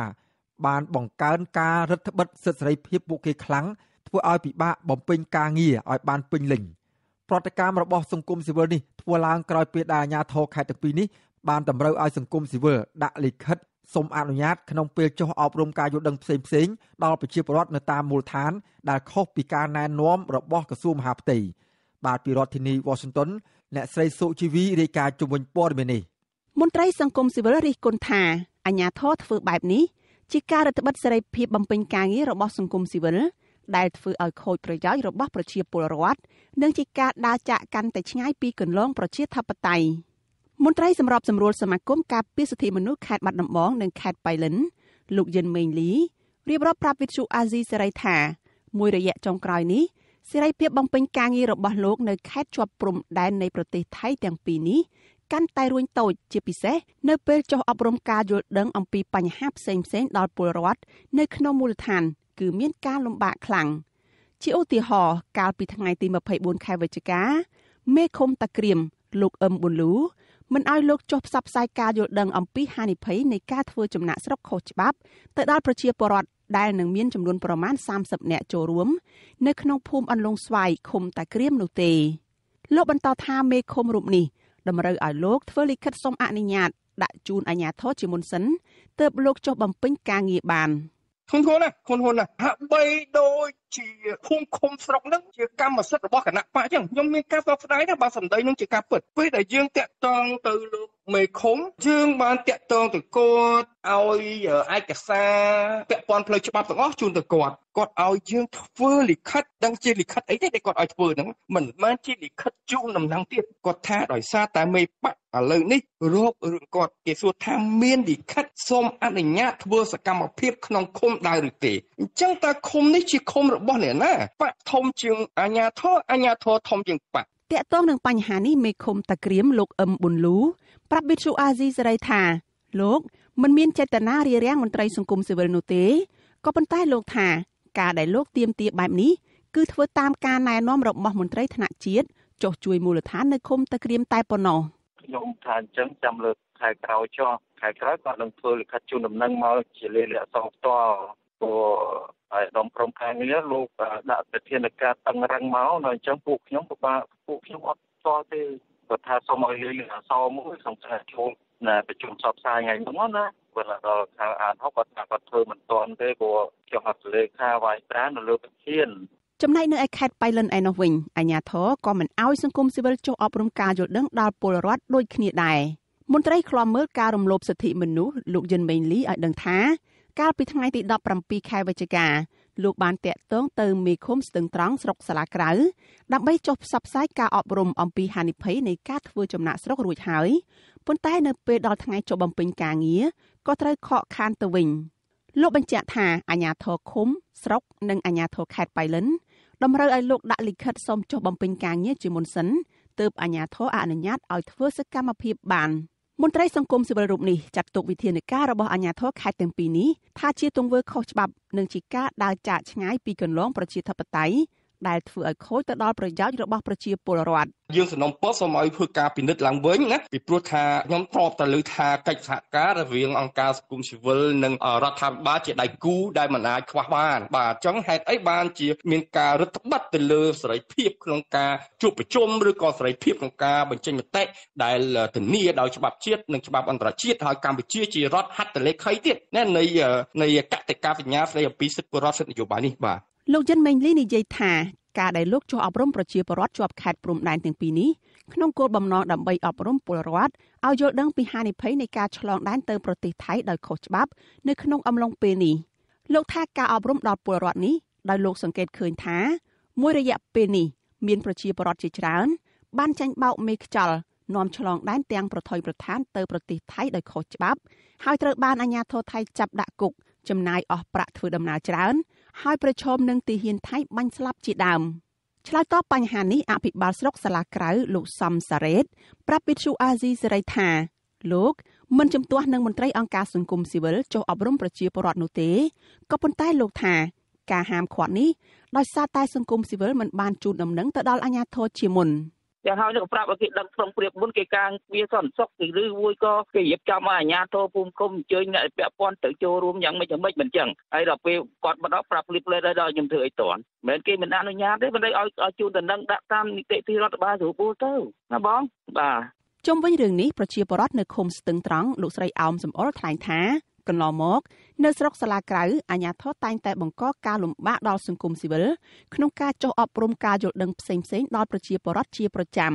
បានបង្កើនការរដ្ឋបិទសិទ្ធិសេរីភាពពួកគេខ្លាំងធ្វើឲ្យពិបាកបំពេញការងារឲ្យបានពេញលេញប្រតិកម្មរបស់សង្គមស៊ីវិលនេះធ្វើឡើងក្រោយពេលដែលអាជ្ញាធរខេត្តទាំងពីរនេះបានតម្រូវឲ្យសង្គមស៊ីវិលដាក់លិខិតសូមអនុញ្ញាតក្នុងពេលចុះអប់រំការយល់ដឹងផ្សេងៗដល់ប្រជាពលរដ្ឋនៅតាមមូលដ្ឋានដែលខុសពីការណែនាំរបស់ក្រសួងមហាផ្ទៃបាទពីរដ្ឋធានី Washington អ្នកស្រីសុជីវីរាយការណ៍ជំនាញព័ត៌មាននេះមន្ត្រីសង្គមស៊ីវិលរិះគន់ថាអាញាធរធ្វើបែបនេះជាការរដ្ឋបិទសេរីភាពបំពេញការងាររបស់សង្គមស៊ីវិលដែលធ្វើឲ្យខូចប្រយោជន៍របស់ប្រជាពលរដ្ឋនិងជាការដើរចាក់កាន់តែឆ្ងាយពីគន្លងប្រជាធិបតេយ្យមន្ត្រីសម្របសម្រួលសមាគមការពារសិទ្ធិមនុស្សខេត្តបាត់ដំបងនិងខេត្តបៃលិនលោកយិនមេងលីរៀបរាប់ប្រាប់វិទ្យុអាស៊ីសេរីថាមួយរយៈចុងក្រោយនេះសេរីភាពបំពេញការងាររបស់លោកនៅខេត្តជាប់ព្រំដែននៃប្រទេសថៃទាំងពីរនេះកាន់តែរួញតូចជាពិសេសនៅពេលចោះអប់រំការយល់ដឹងអំពីបញ្ហាផ្សេងផ្សេងដល់ពលរដ្ឋនៅក្នុងមូលដ្ឋានគឺមានការលំបាកខ្លាំងជាឧទាហរណ៍កាលពីថ្ងៃទី24ខែវិច្ឆិកាមេឃុំតាក្រៀមលោកអឹមប៊ុនលូមិនឲ្យលោកចុះផ្សព្វផ្សាយការយល់ដឹងអំពីហានិភ័យនៃការធ្វើចំណាក់ស្រុកខុសច្បាប់ទៅដល់ប្រជាពលរដ្ឋដែលនឹងមានចំនួនប្រមាណ30នាក់ចូលរួមនៅក្នុងភូមិអន្លង់ស្វាយឃុំតាក្រៀមនោះទេលោកបន្តថាមេឃុំរូបនេះតម្រូវឲ្យលោកធ្វើលិខិតសុំអនុញ្ញាត ដាក់ជូនអាជ្ញាធរជាមុនសិនទើបលោកចុះបំពេញការងារបាន។ធ្ងន់ធ្ងរណាស់ធ្ងន់ធ្ងរណាស់ហាក់បីដូចជាឃុំឃុំស្រុកនឹងជាកម្មសិទ្ធិរបស់គណៈបកអញ្ចឹងខ្ញុំមានការសោកស្ដាយណាស់បើសម្ដីនឹងជាការពិតពេលដែលយើងតាក់ទងទៅលោកមេឃុំយើងបានតាក់ទងទៅគាត់ឲ្យឯកសារពាក់ព័ន្ធផ្លូវច្បាប់ទាំងអស់ជូនទៅគាត់គាត់ឲ្យយើងធ្វើលិខិតដឹងជាលិខិតអីទេដែលគាត់ឲ្យធ្វើហ្នឹងមិនមែនជាលិខិតជូនដំណឹងទៀតគាត់ថាដោយសារតែមេបាក់ឥឡូវនេះរោគរឿងគាត់គេសួរថាមានលិខិតសូមអនុញ្ញាតធ្វើសកម្មភាពក្នុងឃុំដែរឬទេអញ្ចឹងតើឃុំនេះជាឃុំរបស់អ្នកណាបាក់ធំជាងអាជ្ញាធរអាជ្ញាធរធំជាងបាក់តាកតងនឹងបញ្ហានេះមេឃុំតាក្រៀមលោកអឹមប៊ុនលូប្រាប់វិទ្យុអាស៊ីសេរីថាលោកមិនមានចេតនារារាំងមន្ត្រីសង្គមស៊ីវិលនោះទេក៏ប៉ុន្តែលោកថាការដែលលោកទៀមទាបែបនេះគឺធ្វើតាមការណែនាំរបស់មន្ត្រីថ្នាក់ជាតិចុះជួយមូលដ្ឋាននៅឃុំតាក្រៀមតែប៉ុណ្ណោះខ្ញុំថាអញ្ចឹងចាំលើខែក្រោយចុះខែក្រោយគាត់នឹងធ្វើលិខិតជូនដំណឹងមកជាលេខលក្ខសផ្ទាល់ព្រោះអាយដំព្រមការងារលោកដាក់ប្រធានការតឹងរឹងមកដល់អញ្ចឹងពួកខ្ញុំពិបាកពួកខ្ញុំអត់ស្គាល់ទេគាត់ថាសូមឲ្យលើអសមួយសូមថាចូលណាប្រជុំសបផ្សាយថ្ងៃហ្នឹងណាគាត់ដល់ខៅអានហុកគាត់ថាគាត់ធ្វើមិនទាន់ទេព្រោះចុះហត្ថលេខាវាយប្រាណនៅលើប្រធានចំណែកនៅឯខេត្តបៃលិនឯនោះវិញអាជ្ញាធរក៏មិនអោយសង្គមស៊ីវិលចុះអប់រំការយល់ដឹង ដល់ពលរដ្ឋដូចគ្នាដែរមន្ត្រីខ្លាំមើលការរំលោភសិទ្ធិមនុស្សលោកយិនមេងលីឲ្យដឹងថាកាលពីថ្ងៃទី17ខែវិច្ឆិកាលោកបានតាក់ទង ទៅមេឃុំស្ទឹងត្រង់ស្រុកសាឡាក្រៅ ដើម្បីចុះផ្សព្វផ្សាយការអប់រំអំពីហានិភ័យនៃការធ្វើចំណាក់ស្រុករួចហើយប៉ុន្តែ នៅពេលដល់ថ្ងៃចុះបំពេញការងារក៏ត្រូវខកខានទៅវិញ លោកបញ្ជាក់ថាអាជ្ញាធរឃុំ ស្រុកនិងអាជ្ញាធរខេត្តបៃលិន តម្រូវឲ្យលោកដាក់លិខិតសុំចុះបំពេញការងារជាមុនសិនទើបអាជ្ញាធរអនុញ្ញាតឲ្យធ្វើសកម្មភាពបាន។មន្ត្រីសង្គមស៊ីវិលរូបនេះចាត់ទុកវិធានការរបស់អាជ្ញាធរខេត្តទាំងពីរនេះថាជាទង្វើខុសច្បាប់និងជាការដើរចាកឆ្ងាយពីគន្លងប្រជាធិបតេយ្យដែលធ្វើឲ្យខូចទៅដល់ប្រយោជន៍របស់ប្រជាពលរដ្ឋយើងសំណូមពរសូមឲ្យធ្វើការពិនិត្យឡើងវិញណាពីព្រោះថាខ្ញុំតបទៅលើថាកិច្ចសហការរវាងអង្គការសង្គមស៊ីវិលនិងរដ្ឋាភិបាលជាដៃគូដែលមិនអាចខ្វះបាន បាទអញ្ចឹងហេតុអីបានជាមានការរឹតបន្តឹងទៅលើសេរីភាពក្នុងការជួបប្រជុំឬក៏សេរីភាពក្នុងការបញ្ចេញមតិដែលធានាដោយច្បាប់ជាតិនិងច្បាប់អន្តរជាតិហើយកម្ពុជាជារដ្ឋហត្ថលេខីទៀតនៃនៃកតិកាសញ្ញាស្តីអំពីសិទ្ធិពលរដ្ឋសិទ្ធិនយោបាយនេះបាទលោកយិនមេងលីនិយាយថាការដែលលោកចុះអប់រំប្រជាពលរដ្ឋជាប់ខេត្តព្រំដែនទាំងពីរនេះក្នុងគោលបំណងដើម្បីអប់រំពលរដ្ឋឲ្យយល់ដឹងពីហានិភ័យនៃការឆ្លងដែនទៅប្រទេសថៃដោយខុសច្បាប់ នៅក្នុងអំឡុងពេលនេះលោកថាការអប់រំដល់ពលរដ្ឋនេះដោយលោកសង្កេតឃើញថា មួយរយៈពេលនេះមានប្រជាពលរដ្ឋជាច្រើន បានចាញ់បោកមេខ្យល់នាំឆ្លងដែនទាំងប្រថុយប្រឋាន ទៅប្រទេសថៃដោយខុសច្បាប់ហើយត្រូវបានអាជ្ញាធរថៃចាប់ដាក់គុកចំណាយអស់ប្រាក់ធ្វើដំណើរច្រើនហើយប្រឈមនឹងទាហាន ថៃបាញ់ស្លាប់ជាដើមឆ្លើយតបបញ្ហានេះអភិបាលស្រុកសាឡាក្រៅ លោកសំសារ៉េត ប្រាប់វិទ្យុអាស៊ីសេរីថាលោកមិនជំទាស់នឹងមន្ត្រីអង្គការសង្គមស៊ីវិលចុះអប់រំប្រជាពលរដ្ឋនោះទេក៏ប៉ុន្តែលោកថា ការហាមឃាត់នេះដោយសារតែសង្គមស៊ីវិលមិនបានជូនដំណឹងទៅដល់អាជ្ញាធរជាមុន។យ៉ាងហើយនឹងប្រាប់ឲ្យគេដឹងព្រមព្រៀងមុនគេកាងវាសន្តិសុខគេឬមួយក៏គេរៀបចំឲ្យអាជ្ញាធរភូមិឃុំអញ្ជើញអ្នកពាក់ព័ន្ធទៅចូលរួមយ៉ាងម៉េចយ៉ាងម៉េចមិនចឹងហើយដល់ពេលគាត់មកដល់ប្រាប់លៀបលែកឲ្យដល់ខ្ញុំធ្វើអីតន់មិនគេមិនអនុញ្ញាតទេមិនឲ្យឲ្យជូនដំណឹងដាក់តាមនីតិវិធីរដ្ឋបាលស្រួលពូទៅណាបងបាទជុំវិញរឿងនេះប្រជាពលរដ្ឋនៅឃុំស្ទឹងត្រង់លោកស្រីអោមសំអល់ថ្លែងថាកន្លងមកនៅស្រុកសាឡាក្រៅអាញាធរតែងតែបង្កការលំបាកដល់សង្គមស៊ីវិលក្នុងការចោះអប់រំការយល់ដឹងផ្សេងៗដល់ប្រជាពលរដ្ឋជាប្រចាំ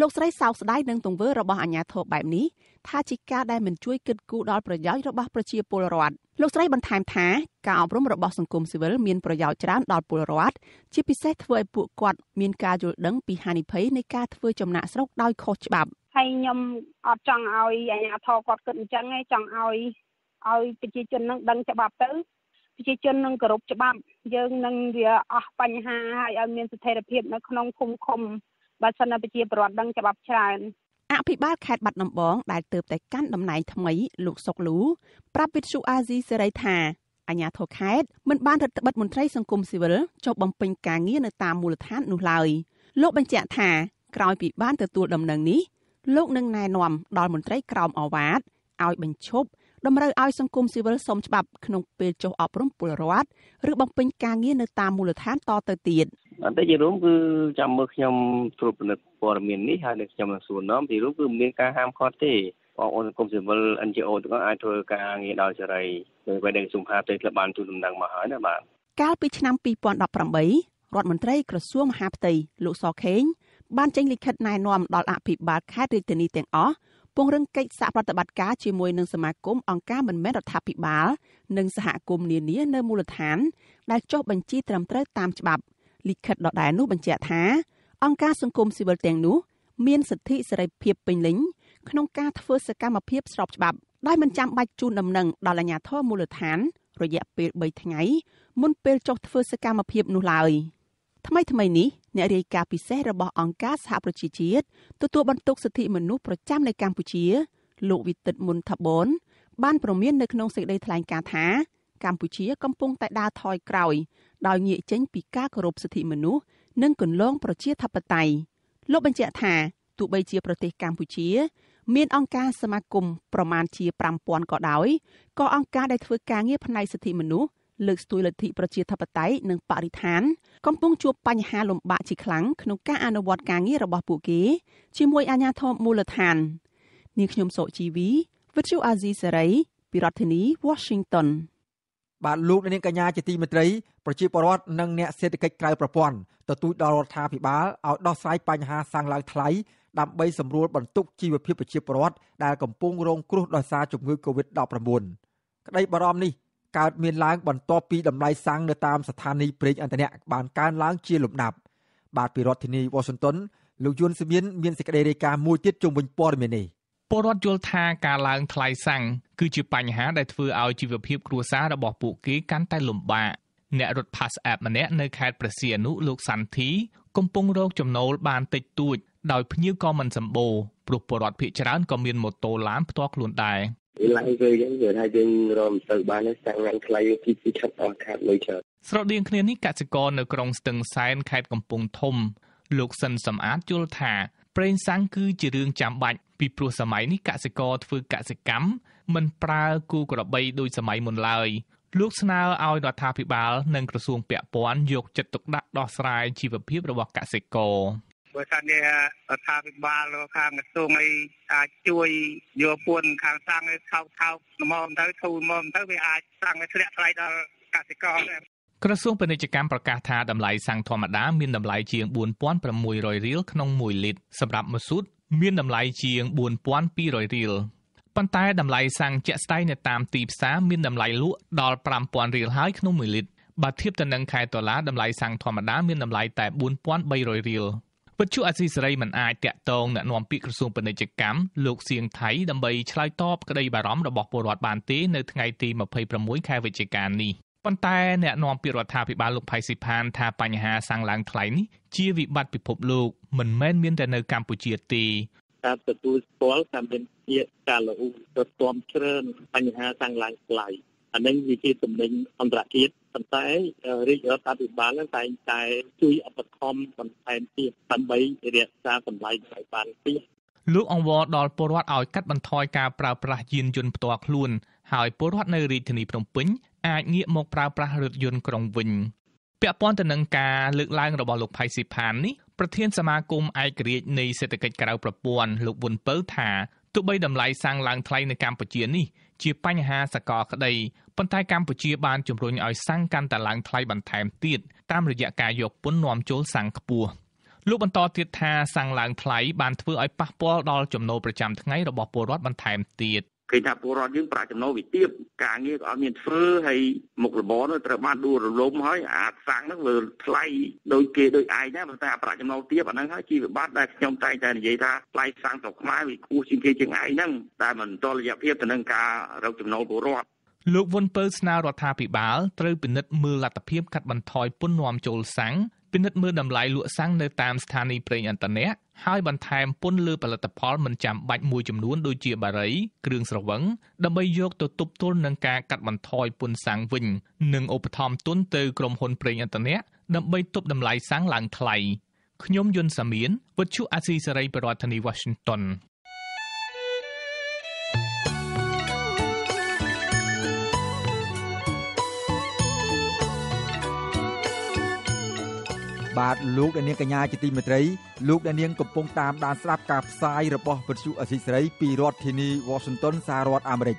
លោកស្រីសោកស្ដាយនឹងទង្វើរបស់អាញាធរបែបនេះថាជាការដែលមិនជួយគិតគូរដល់ប្រយោជន៍របស់ប្រជាពលរដ្ឋលោកស្រីបន្ថែមថាការអប់រំរបស់សង្គមស៊ីវិលមានប្រយោជន៍ច្រើនដល់ពលរដ្ឋជាពិសេសធ្វើឲ្យពួកគាត់ មានការយល់ដឹងពីហានិភ័យនៃការធ្វើចំណាក់ស្រុកដោយខុសច្បាប់ហើយខ្ញុំអត់ចង់ឲ្យអាជ្ញាធរគាត់គិតអញ្ចឹងទេចង់ឲ្យឲ្យប្រជាជននឹងដឹងច្បាប់ទៅប្រជាជននឹងគោរពច្បាប់យើងនឹងវាអស់បញ្ហាហើយឲ្យមានស្ថិរភាពនៅក្នុងភូមិឃុំបើសិនប្រជាពលរដ្ឋដឹងច្បាប់ច្រើនអភិបាលខេត្តបាត់ដំបង ដែលទើបតែកាន់តំណែងថ្មីលោកសុកលូប្រាប់វិទ្យុអាស៊ីសេរីថាអាជ្ញាធរខេត្តមិនបានរឹតបន្តឹងមន្ត្រីសង្គមស៊ីវិលចុះបំពេញការងារនៅតាមមូលដ្ឋាននោះឡើយលោកបញ្ជាក់ថាក្រោយពីបានទទួលដំណឹងនេះលោកនឹងណែនាំ ដល់មន្ត្រីក្រមអវ៉ាតឲ្យបញ្ឈប់តម្រូវឲ្យសង្គមស៊ីវិលសមច្បាប់ក្នុងពេលចុះអប់រំពលរដ្ឋឬបំពេញការងារនៅតាមមូលដ្ឋានតទៅទៀតអន្តរជាតិរួមគឺចាំមើលខ្ញុំត្រួតពិនិត្យព័ត៌មាននេះហើយនឹងខ្ញុំនឹងសួរនាំពីរួមគឺមានការហាមឃាត់ទេបងប្អូនសង្គមស៊ីវិល NGO ទាំងអស់អាចធ្វើការងារដោយសេរីដោយពេលដែលសុខាភិបាលបានទូដំណឹងមកហើយណាបាទកាលពីឆ្នាំ2018រដ្ឋមន្ត្រីក្រសួងមហាផ្ទៃលោកសខេងបានចេញលិខិតណែនាំ ដល់អភិបាលខេត្តរាជធានីទាំងអស់ពង្រឹងកិច្ចសហប្រតិបត្តិការជាមួយនឹងសមាគមអង្គការមិនមែនរដ្ឋាភិបាល និងសហគមន៍នានានៅមូលដ្ឋាន ដែលចុះបញ្ជីត្រឹមត្រូវតាមច្បាប់លិខិតដដែលនោះបញ្ជាក់ថា អង្គការសង្គមស៊ីវិលទាំងនោះ មានសិទ្ធិសេរីភាពពេញលេញក្នុងការធ្វើសកម្មភាពស្របច្បាប់ដោយមិនចាំបាច់ជូនដំណឹងដល់អាជ្ញាធរមូលដ្ឋាន រយៈពេល3ថ្ងៃមុនពេលចុះធ្វើសកម្មភាពនោះឡើយ។ថ្មីថ្មីនេះអ្នករាយការណ៍ពិសេសរបស់អង្គការសហប្រជាជាតិទទួលបន្ទុកសិទ្ធិមនុស្សប្រចាំនៅកម្ពុជា លោកវិទិតមុនថាបនបានប្រមាននៅក្នុងសេចក្តីថ្លែងការណ៍ថាកម្ពុជាកំពុងតែដើរថយក្រោយដោយងាកចេញពីការគោរពសិទ្ធិមនុស្សនិងគន្លងប្រជាធិបតេយ្យលោកបញ្ជាក់ថាទោះបីជាប្រទេសកម្ពុជា មានអង្គការសមាគមប្រមាណជា5000ក៏ដោយក៏អង្គការដែលធ្វើការងារផ្នែកសិទ្ធិមនុស្សលើកស្ទួយលទ្ធិប្រជាធិបតេយ្យនិងបរិស្ថានកំពុងជួបបញ្ហាលំបាកជាខ្លាំងក្នុងការអនុវត្តការងាររបស់ពួកគេ ជាមួយអាជ្ញាធរមូលដ្ឋាននាងខ្ញុំសូជីវី Virtual Azizi Saray ពីរដ្ឋធានី Washington បាទលោកនាងកញ្ញា ជាទីមេត្រីប្រជាពលរដ្ឋនិង អ្នកសេដ្ឋកិច្ចក្រៅប្រព័ន្ធទទូចដល់រដ្ឋាភិបាលឲ្យដោះស្រាយបញ្ហាសាំងឡើងថ្លៃដើម្បីសម្រួលបន្ទុកជីវភាពប្រជាពលរដ្ឋដែលកំពុងរង គ្រោះដោយសារជំងឺ Covid-19 ក្តីបារម្ភនេះកើតមានឡើងបន្ទាប់ពីតម្លៃសាំងនៅតាមស្ថានីយ៍ប្រេងឥន្ធនៈបានកើនឡើងជាលំដាប់ បាទពីរដ្ឋធានី Washington លោកយួនសមៀនមានសេចក្តីរាយការណ៍មួយទៀតជុំវិញព័ត៌មាននេះពលរដ្ឋយល់ថាការឡើងថ្លៃសាំងគឺជាបញ្ហាដែលធ្វើឲ្យជីវភាពគ្រួសាររបស់ពួកគេកាន់តែលំបាកអ្នករត់ Pass App ម្នាក់នៅខេត្តព្រះសីហនុលោកសាន់ធី កំពុងរកចំណូលបានតិចតួច ដោយភ្ញៀវក៏មិនសម្បូរព្រោះពលរដ្ឋភៀសច្រើនក៏មានម៉ូតូឡានផ្ទាល់ខ្លួនដែរវាឡើងទៅអញ្ចឹងវាថាយើងរមទៅបានតែងឡើងថ្លៃពីពីឆាត់អស់ខាតលុយច្រើនស្រដៀងគ្នានេះកសិករនៅក្រុងស្ទឹងសែនខេត្តកំពង់ធំលោកសិនសំអាតយល់ថា ប្រេងសាំងគឺជារឿងចាំបាច់ពីព្រោះសម័យនេះកសិករធ្វើកសិកម្មមិនប្រើគូក្របីដូចសម័យមុនឡើយលោកស្នើឲ្យរដ្ឋាភិបាល និងក្រសួងពាក់ព័ន្ធយកចិត្តទុកដាក់ដោះស្រាយជីវភាពរបស់កសិករបើថានេះរដ្ឋាភិបាលឬខាងក្រសួងអីអាចជួយយកពួនខាងសាំងឲ្យខោខោល្មមទៅធូរល្មមទៅវាអាចសាំងឲ្យធ្លាក់ថ្លៃដល់កសិករដែរក្រសួងពាណិជ្ជកម្មប្រកាសថាតម្លៃសាំងធម្មតាមានតម្លៃជាង4600រៀលក្នុង1លីត្រសម្រាប់មសួតមានតម្លៃជាង4200រៀលប៉ុន្តែតម្លៃសាំងជាក់ស្ដែងនៅតាមទីផ្សារមានតម្លៃលក់ដល់5000រៀលហើយក្នុង1លីត្របើធៀបទៅនឹងខែដុល្លារតម្លៃសាំងធម្មតា មានតម្លៃតែ4300រៀលពទ្យុអសីសេរីមិនអាចតាក់ទងអ្នកនាំពាក្យក្រសួងពាណិជ្ជកម្មលោកសៀងថៃដើម្បីឆ្លើយតបក្តីបារម្ភរបស់ពលរដ្ឋបានទេនៅថ្ងៃទី26ខែវិច្ឆិកានេះប៉ុន្តែអ្នកនាំពាក្យរដ្ឋាភិបាលលោកផៃស៊ីផាន ថាបញ្ហាសាំងឡើងថ្លៃនេះជាវិបត្តិពិភពលោកមិនមែនមានតែនៅកម្ពុជាទេការទទួលស្គាល់តាមមានជាការលូតទាំជ្រើនបញ្ហាសាំងឡើងថ្លៃអានឹងវាជាទំនិញអន្តរជាតិប៉ុន្តែរាជរដ្ឋាភិបាលនឹងតែងតែជួយឧបត្ថម្ភបន្ថែមទៀតដើម្បីរក្សាតម្លៃឲ្យបានទៀតលោកអង្វរដល់ពលរដ្ឋឲ្យកាត់បន្ថយការប្រើប្រាស់យានយន្តផ្ទាល់ខ្លួន ហើយពលរដ្ឋនៅរាជធានីភ្នំពេញអាចងាកមកប្រើប្រាស់រថយន្តក្រុងវិញពាក់ព័ន្ធទៅនឹងការលើកឡើងរបស់លោកផៃស៊ីផាននេះប្រធានសមាគមឯករាជ្យនៃសេដ្ឋកិច្ចក្រៅប្រព័ន្ធលោកវុនពៅថាទោះបីតម្លៃសាំងឡើងថ្លៃនៅកម្ពុជានេះជាបញ្ហាសកលក្តីប៉ុន្តែកម្ពុជាបានជំរុញឲ្យសាំងកាន់តែឡើងថ្លៃបន្ថែមទៀតតាមរយៈការយកពន្ធនាំចូលសាំងខ្ពស់លោកបន្តទៀតថាសាំងឡើងថ្លៃបានធ្វើឲ្យប៉ះពាល់ដល់ចំណូលប្រចាំថ្ងៃរបស់ពលរដ្ឋបន្ថែមទៀត។ឃើញថាពលរដ្ឋយើងប្រាក់ចំណូលវាទាបការងារក៏អត់មានធ្វើហើយមុខរបរនោះត្រូវបានដួលរលំហើយអាចសាំងនោះវាថ្លៃដូចគេដូចឯងដែរប៉ុន្តែប្រាក់ចំណូលទាបអាហ្នឹងហើយជីវបត្តិដែលខ្ញុំតែងតែនិយាយថាថ្លៃសាំងស្រុកខ្មែរវាខ្ពស់ជាងគេជាងឯងហ្នឹងតែមិនតរយៈភាពទៅនឹងការរកចំណូលពលរដ្ឋលោកវុនពៅស្នើរដ្ឋាភិបាលត្រូវពិនិត្យមើលលទ្ធភាពកាត់បន្ថយពន្ធនាំចូលសាំងពិនិត្យមើលតម្លៃលក់សាំងនៅតាមស្ថានីយ៍ប្រេងឥន្ធនៈហើយបន្ថែមពន្ធលើផលិតផលមិនចាំបាច់មួយចំនួន ដូចជាបារី គ្រឿងស្រវឹងដើម្បីយកទៅទប់ទល់នឹងការកាត់បន្ថយពន្ធសាំងវិញនិងឧបត្ថម្ភទុនទៅក្រុមហ៊ុនប្រេងឥន្ធនៈដើម្បីទប់តម្លៃសាំងឡើងថ្លៃខ្ញុំយុនសាមៀនវិទ្យុអាស៊ីសេរីប្រធានាធិបតី Washington បាទលោកដានាងកញ្ញាជាទីមេត្រីលោកដានាងកំពុង តាមដានស្ដាប់ការផ្សាយរបស់វិទ្យុអសីសេរីពីរដ្ឋធានី Washington សហរដ្ឋអាមេរិក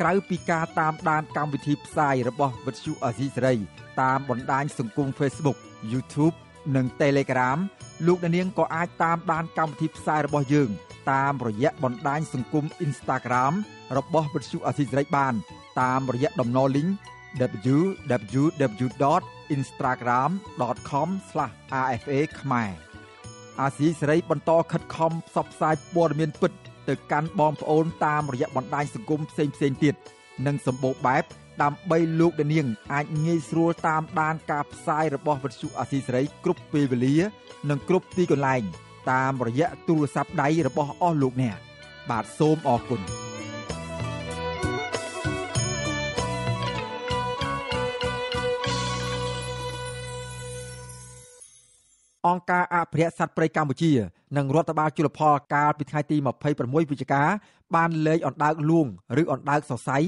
ក្រៅពីការតាមដានកម្មវិធីផ្សាយរបស់វិទ្យុអសីសេរីតាមបណ្ដាញសង្គម Facebook YouTube និង Telegram លោកដានាងក៏អាចតាមដាន កម្មវិធីផ្សាយរបស់យើង តាមរយៈបណ្ដាញសង្គម Instagram របស់វិទ្យុអសីសេរីបាន តាមរយៈតំណ link www.instagram.com/rfa ខ្មែរអាស៊ីសេរីបន្តខិតខំផ្សព្វផ្សាយព័ត៌មានពិតទៅកាន់បងប្អូនតាមរយៈបណ្ដាញសង្គមផ្សេងផ្សេងទៀតនិងសម្បូរបែបដើម្បីលោកអ្នកនាងអាចងាយស្រួលតាមដានការផ្សាយរបស់វិទ្យុអាស៊ីសេរីគ្រប់ពេលវេលា និងគ្រប់ទីកន្លែងតាមរយៈទូរស័ព្ទដៃរបស់អស់លោកអ្នកបាទសូមអរគុណអង្គការអភិរក្សសត្វព្រៃកម្ពុជានិងរដ្ឋបាលជលផលកាលពីថ្ងៃទី26វិច្ឆិកាបានលែងអណ្ដើកលួងឬអណ្ដើកសរសៃ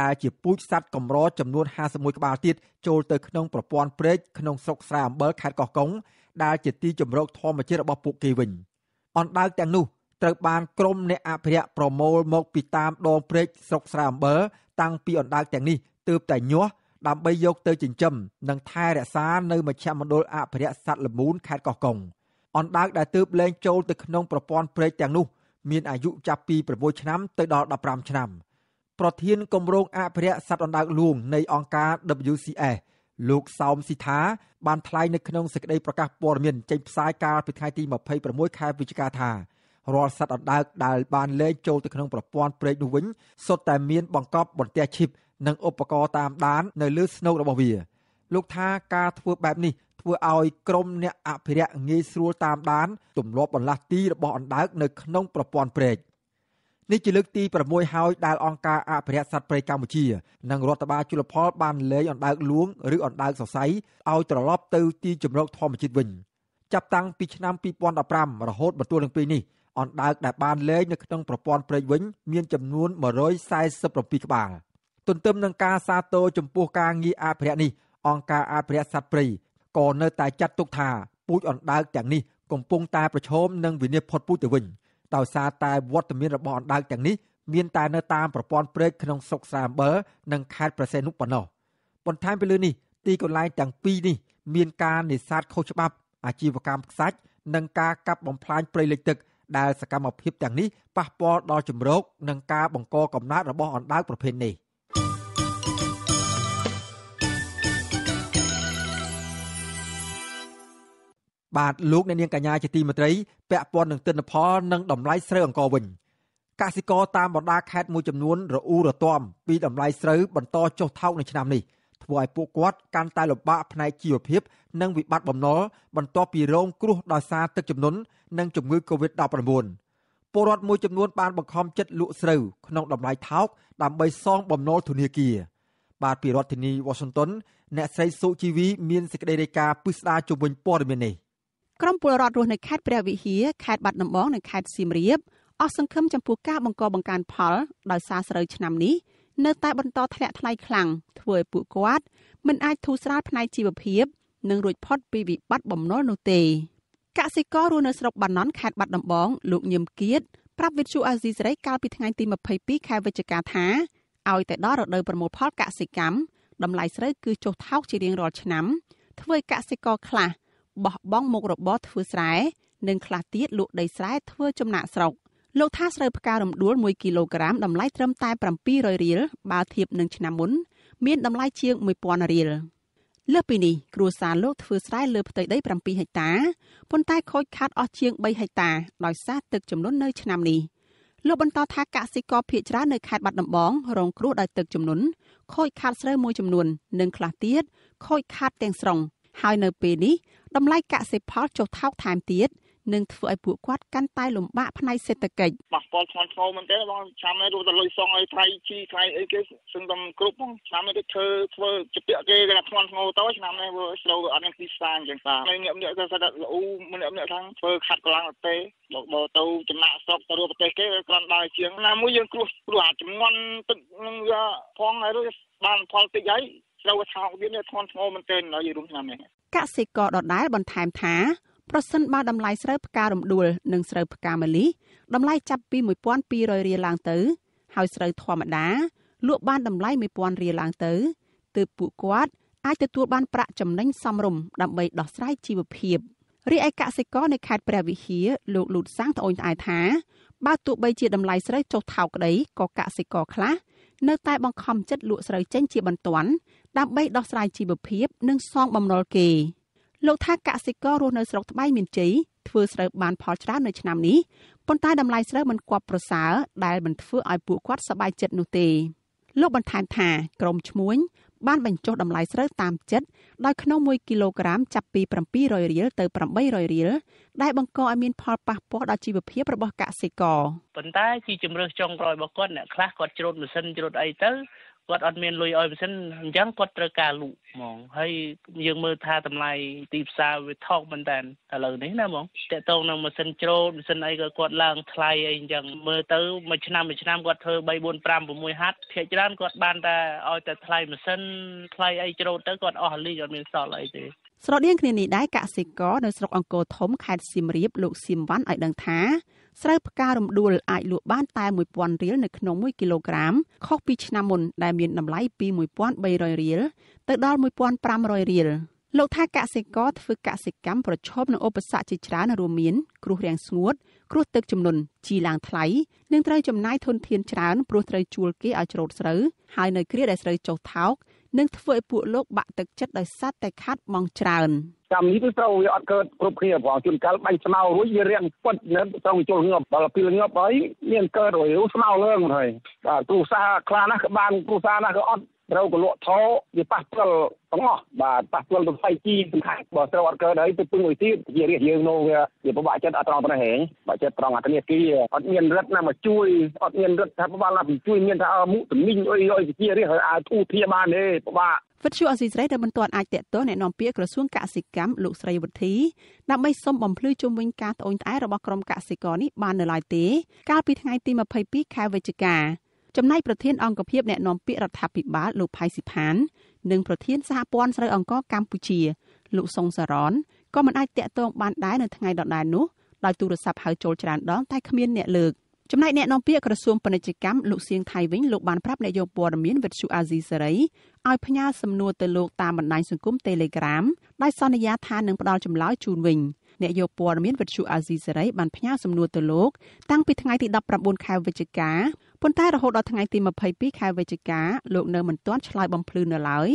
ដែលជាពូជសត្វកម្រចំនួន51ក្បាលទៀតចូលទៅក្នុងប្រព័ន្ធព្រែកក្នុងស្រុកស្រែអំបិលខេត្តកោះកុងដែលជាទីជម្រកធម្មជាតិរបស់ពួកគេវិញអណ្ដើកទាំងនោះត្រូវបានក្រុមអ្នកអភិរក្សប្រមូលមកពីតាមដងព្រែកស្រុកស្រែអំបិលតាំងពីអណ្ដើកទាំងនេះទើបតែញាស់ដើម្បីយកទៅចិញ្ចឹមនិងថែរក្សានៅមជ្ឈមណ្ឌលអភិរក្សសត្វល្មូនខេត្តកោះកុងអណ្ដើកដែលទើបលែងចូលទៅក្នុងប្រព័ន្ធព្រែកទាំងនោះមានអាយុចាប់ពី6ឆ្នាំ ទៅដល់15ឆ្នាំ ប្រធានគម្រោងអភិរក្សសត្វអណ្ដើកលួងនៃអង្គការ WCS លោកសោមស៊ីថា បានថ្លែងនៅក្នុងសេចក្តីប្រកាសព័ត៌មាន ចេញផ្សាយកាលពីថ្ងៃទី26ខែវិច្ឆិកាថារាល់សត្វអណ្ដើកដែលបានលែងចូលទៅក្នុងប្រព័ន្ធព្រែកនោះវិញសុទ្ធតែមានបង្កប់បន្ទះឈីបនិងឧបករណ៍តាមដាន នៅលើស្នូករបស់វាលោកថាការធ្វើបែបនេះធ្វើឲ្យក្រមអ្នកអភិរក្សងាយស្រួលតាមដានទម្លាប់បន្លាស់ទីរបស់អណ្ដើកនៅក្នុងប្រព័ន្ធព្រែកនេះជាលើកទី6ហើយដែលអង្គការអភិរក្សសត្វព្រៃកម្ពុជា និងរដ្ឋបាលជលផលបានលែងអណ្ដើកលួងឬអណ្ដើកសរសៃឲ្យត្រឡប់ទៅទីជម្រកធម្មជាតិវិញចាប់តាំងពីឆ្នាំ2015រហូតមកទល់នឹងពេលនេះអណ្ដើកដែលបានលែងនៅក្នុងប្រព័ន្ធព្រែកវិញមានចំនួន147ក្បាលទន្ទឹមនឹងការសាទរចំពោះការងារអភិរក្សនេះអង្គការអភិរក្សសត្វព្រៃក៏នៅតែចាត់ទុកថាពូជអណ្ដើកទាំងនេះកំពុងតែប្រឈមនឹងវិនិច្ឆ័យផុតពូជទៅវិញដោយសារតែវត្តមានរបស់អណ្ដើកទាំងនេះមានតែនៅតាមប្រព័ន្ធព្រែកក្នុងស្រុកសាអំបិលនិងខេត្តប្រសេនុប៉ុណ្ណោះបន្ថែមពីលើនេះទីកន្លែងទាំងពីរនេះមានការនេសាទខុសច្បាប់អាជីវកម្មខ្សាច់និងការកាប់បំផ្លាញព្រៃលិចទឹកដែលសកម្មភាពទាំងនេះប៉ះពាល់ដល់ជំរកនិងការបង្កកំណើតរបស់អណ្ដើកប្រភេទនេះ។បាទលោកអ្នកនាងកញ្ញាជាទីមេត្រីពាក់ព័ន្ធនឹងទិន្នផលនិងតម្លៃស្រូវអង្ករវិញកសិករតាមបណ្ដា ខេត្តមួយចំនួនរអ៊ូរទាំពីតម្លៃស្រូវបន្តចុះថោកនៅឆ្នាំនេះធ្វើឲ្យពួកគាត់កាន់តែលំបាកផ្នែកជីវភាព និងវិបត្តិបំណុលបន្ទាប់ពីរងគ្រោះដោយសារទឹកជំនន់និងជំងឺ Covid-19 ពលរដ្ឋមួយចំនួនបានបង្ខំចិត្តលក់ស្រូវក្នុងតម្លៃថោកដើម្បីសងបំណុលធនាគារបាទពីរដ្ឋធានី Washington អ្នកស្រីសុជីវីមានសេចក្តីរាយការណ៍ពិស្ដារជំវិញព័ត៌មាននេះក្រមពលរដ្ឋរស់នៅខេត្តព្រះវិហារខេត្តបាត់ដំបងនិងខេត្តសៀមរាបអស់សង្ឃឹមចំពោះការបង្កបង្កើនផលដោយសារស្រូវឆ្នាំនេះនៅតែបន្តធ្លាក់ថ្លៃខ្លាំងធ្វើឲ្យពួកគាត់មិនអាចធូរស្រាលផ្នែកជីវភាព និងរួចផុតពីវិបត្តិបំណុលនោះទេកសិកររស់នៅស្រុកបាណន់ខេត្តបាត់ដំបងលោកញឹមគៀតប្រាប់វិទ្យុអាស៊ីសេរីកាលពីថ្ងៃទី22ខែវិច្ឆិកាថាឲ្យតែដល់រដូវប្រមូលផលកសិកម្មតម្លៃស្រូវគឺចុះថោកជារៀងរាល់ឆ្នាំធ្វើឲ្យកសិករខ្លះបោះបង់មុខរបរធ្វើស្រែនិងខ្លះទៀតលក់ដីស្រែធ្វើចំណាក់ស្រុក លោកថាស្រូវផ្ការំដួល1គីឡូក្រាមតម្លៃត្រឹមតែ700រៀលបើធៀបនឹងឆ្នាំមុនមានតម្លៃជាង1000រៀលលើសពីនេះគ្រួសារលោកធ្វើស្រែលើផ្ទៃដី7ហិកតាប៉ុន្តែខូចខាតអស់ជាង3ហិកតាដោយសារទឹកជំនន់នៅឆ្នាំនេះលោកបន្តថាកសិករភៀកច្រើននៅខេត្តបាត់ដំបងរងគ្រោះដោយទឹកជំនន់ខូចខាតស្រូវមួយចំនួននិងខ្លះទៀតខូចខាតទាំងស្រុង ហើយនៅពេលនេះតម្លៃកសិផលចុះថោកថែមទៀតនឹងធ្វើឲ្យពួកគាត់កាន់តែលំបាកផ្នែកសេដ្ឋកិច្ចប៉ះពាល់ធ្ងន់ធ្ងរមែនទេបងចាំឲ្យរੂតលុយសងឲ្យថ្លៃជីថ្លៃអីគេសឹងតែគ្រប់បងឆ្នាំនេះគេធ្វើធ្វើជាពាក់គេគេថាធ្ងន់ធ្ងរទៅឆ្នាំនេះវាស្រូវអត់មានទីផ្សារអញ្ចឹងបាទហើយញាក់ញាក់ថាសិតល្អូម្នាក់ម្នាក់ខាងធ្វើខាត់កលាំងទេមកបោទៅចំណាក់ស្រុកទៅប្រទេសគេគ្រាន់ដើរជាងណាមួយយើងគ្រោះគ្រោះអាចចំងន់ទឹកនឹងវាផងហើយបានផលតិចហើយស្រូវថោកទៀតនេះធ្ងន់ធ្ងរមែនទេដល់យើងរួមឆ្នាំនេះកសិករដដែលបន្ថែមថា ប្រសិនបើតម្លៃស្រូវផ្ការំដួលនិងស្រូវផ្កាម៉ាលីតម្លៃចាប់ពី1200រៀលឡើងទៅហើយស្រូវធម្មតាលក់បានតម្លៃ1000រៀលឡើងទៅទើបពួកគាត់អាចទទួលបានប្រាក់ចំណេញសមរម្យដើម្បីដោះស្រាយជីវភាពរីឯកសិករនៅខេត្តព្រះវិហារលោកលូតសាំងត្អូញត្អែថាបើទោះបីជាតម្លៃស្រូវចុះថោកក្តីក៏កសិករខ្លះនៅតែបង្ខំចិត្តលក់ស្រូវចេញជាបន្ទាន់ដើម្បីដោះស្រាយជីវភាពនិងសងបំណុលគេ លោកថាកសិកររស់នៅស្រុកត្បៃមានជ័យធ្វើស្រូវបានផលច្រើននៅឆ្នាំនេះប៉ុន្តែតម្លៃស្រូវមិនគប់ប្រសើរដែលមិនធ្វើឲ្យពួកគាត់សប្បាយចិត្តនោះទេលោកបន្ថែមថា ក្រមឈ្មួញបានបញ្ចុះតម្លៃស្រូវតាមចិត្តដោយក្នុង1គីឡូក្រាម ចាប់ពី700រៀលទៅ800រៀលដែលបង្កឲ្យមានផលប៉ះពាល់ដល់ជីវភាពរបស់កសិករប៉ុន្តែជាជំរើសចុងក្រោយរបស់គាត់អ្នកខ្លះគាត់ជ្រត់ម៉ាស៊ីនជ្រត់អីទៅគាត់អត់មានលុយឲ្យប្រសិនអញ្ចឹងគាត់ត្រូវការលក់ហ្មងហើយយើងមើលថាតម្លៃទីផ្សារវាថោកមែនតើឥឡូវនេះណាហ្មងតកតងនឹងម៉ាស៊ីនច្រូតម៉ាស៊ីនអីក៏គាត់ឡើងថ្លៃអីអញ្ចឹងមើលទៅមួយឆ្នាំមួយឆ្នាំគាត់ធ្វើ3 4 5 6ហាត់ភាគច្រើនគាត់បានតែឲ្យតែថ្លៃម៉ាស៊ីនថ្លៃអីច្រូតទៅគាត់អស់លីងអត់មានសល់អីទេស្រដៀងគ្នានេះដែរកសិករនៅស្រុកអង្គរធំខេត្តសៀមរាប លោកសៀមវ៉ាន់ឲ្យដឹងថាស្រូវផ្ការំដួលអាចលក់បានតែ1000រៀលនៅក្នុង1គីឡូក្រាមខុសពីឆ្នាំមុនដែលមានតម្លៃពី1300រៀលទៅដល់1500រៀលលោកថាកសិករធ្វើកសិកម្មប្រឈមនឹងឧបសគ្គជាច្រើនរួមមានគ្រោះរាំងស្ងួតគ្រោះទឹកជំនន់ជីឡើងថ្លៃនិងត្រូវចំណាយធនធានច្រើនព្រោះត្រូវជួលគេឲ្យច្រូតស្រូវហើយនៅគ្រាដែលស្រូវចុះថោកនឹងធ្វើឲ្យពួកលោកបាក់ទឹកចិត្តដោយសារតែខាត់បងច្រើនកម្មនេះត្រូវវាអត់កើតគ្រប់គ្នាព្រោះជួនកាលបាញ់ស្មៅរួចវារាំងពុតនៅត្រូវជុលងាប់ដល់ពេលងាប់ហើយមានកើតរួយស្មៅលើង ហើយបាទគ្រូសាខ្លះណាក៏បានគ្រូសាណាក៏អត់ត្រូវក៏លក់ថោវាប៉ះពាល់ទាំងអស់បាទប៉ះពាល់ទៅផ្ទៃជីសំខាន់បើត្រូវអត់កើតហើយទៅពឹងមួយទៀតជារាជយើងនោះវាវាពិបាកចិត្តអត់ត្រង់ប៉ុណ្ណេះហេងបើចិត្តត្រង់អាធនាគារអត់មានរដ្ឋណាមកជួយអត់មានរដ្ឋថាពិបាកណាមកជួយមានថាមុខទំនិញអុយអុយជារាជហើយអាចទូធាបានទេពិបាកវិទ្យុអស៊ីសេរីដែលមិនទាន់អាចតេតតអ្នកនាំពាក្យក្រសួងកសិកម្មលោកស្រីវុធីដើម្បីសុំបំភ្លឺជុំវិញការត្អូញត្អែរបស់ក្រុមកសិករនេះបាននៅឡើយទេកាលពីថ្ងៃទី22ខែវិច្ឆិកាចំណែកប្រធាន អង្គភិបអ្នកណែនាំពាក្យរដ្ឋាភិបាលលោកផៃស៊ីផាននិងប្រធានសហព័ន្ធស្រូវអង្ករកម្ពុជា លោកសុងសារ៉នក៏មិនអាចតាក់ទងបានដែរនៅថ្ងៃដដែលនោះដោយទូរស័ព្ទហៅចូលច្រើនដងតែគ្មានអ្នកលើកចំណែកអ្នកនាំពាក្យក្រសួងពាណិជ្ជកម្មលោកសៀងថៃវិញលោកបានប្រាប់អ្នកយកព័ត៌មានវិទ្យុអាស៊ីសេរីឲ្យផ្ញើសំណួរទៅលោកតាមបណ្ដាញសង្គម Telegram ដោយសន្យាថានឹងផ្ដល់ចម្លើយជូនវិញអ្នកយកព័ត៌មានវិទ្យុអាស៊ីសេរីបានផ្ញើសំណួរទៅលោកតាំងពីថ្ងៃទី19ខែវិច្ឆិកាប៉ុន្តែរហូតដល់ថ្ងៃទី22ខែវិច្ឆិកាលោកនៅមិនទាន់ឆ្លើយបំភ្លឺនៅឡើយ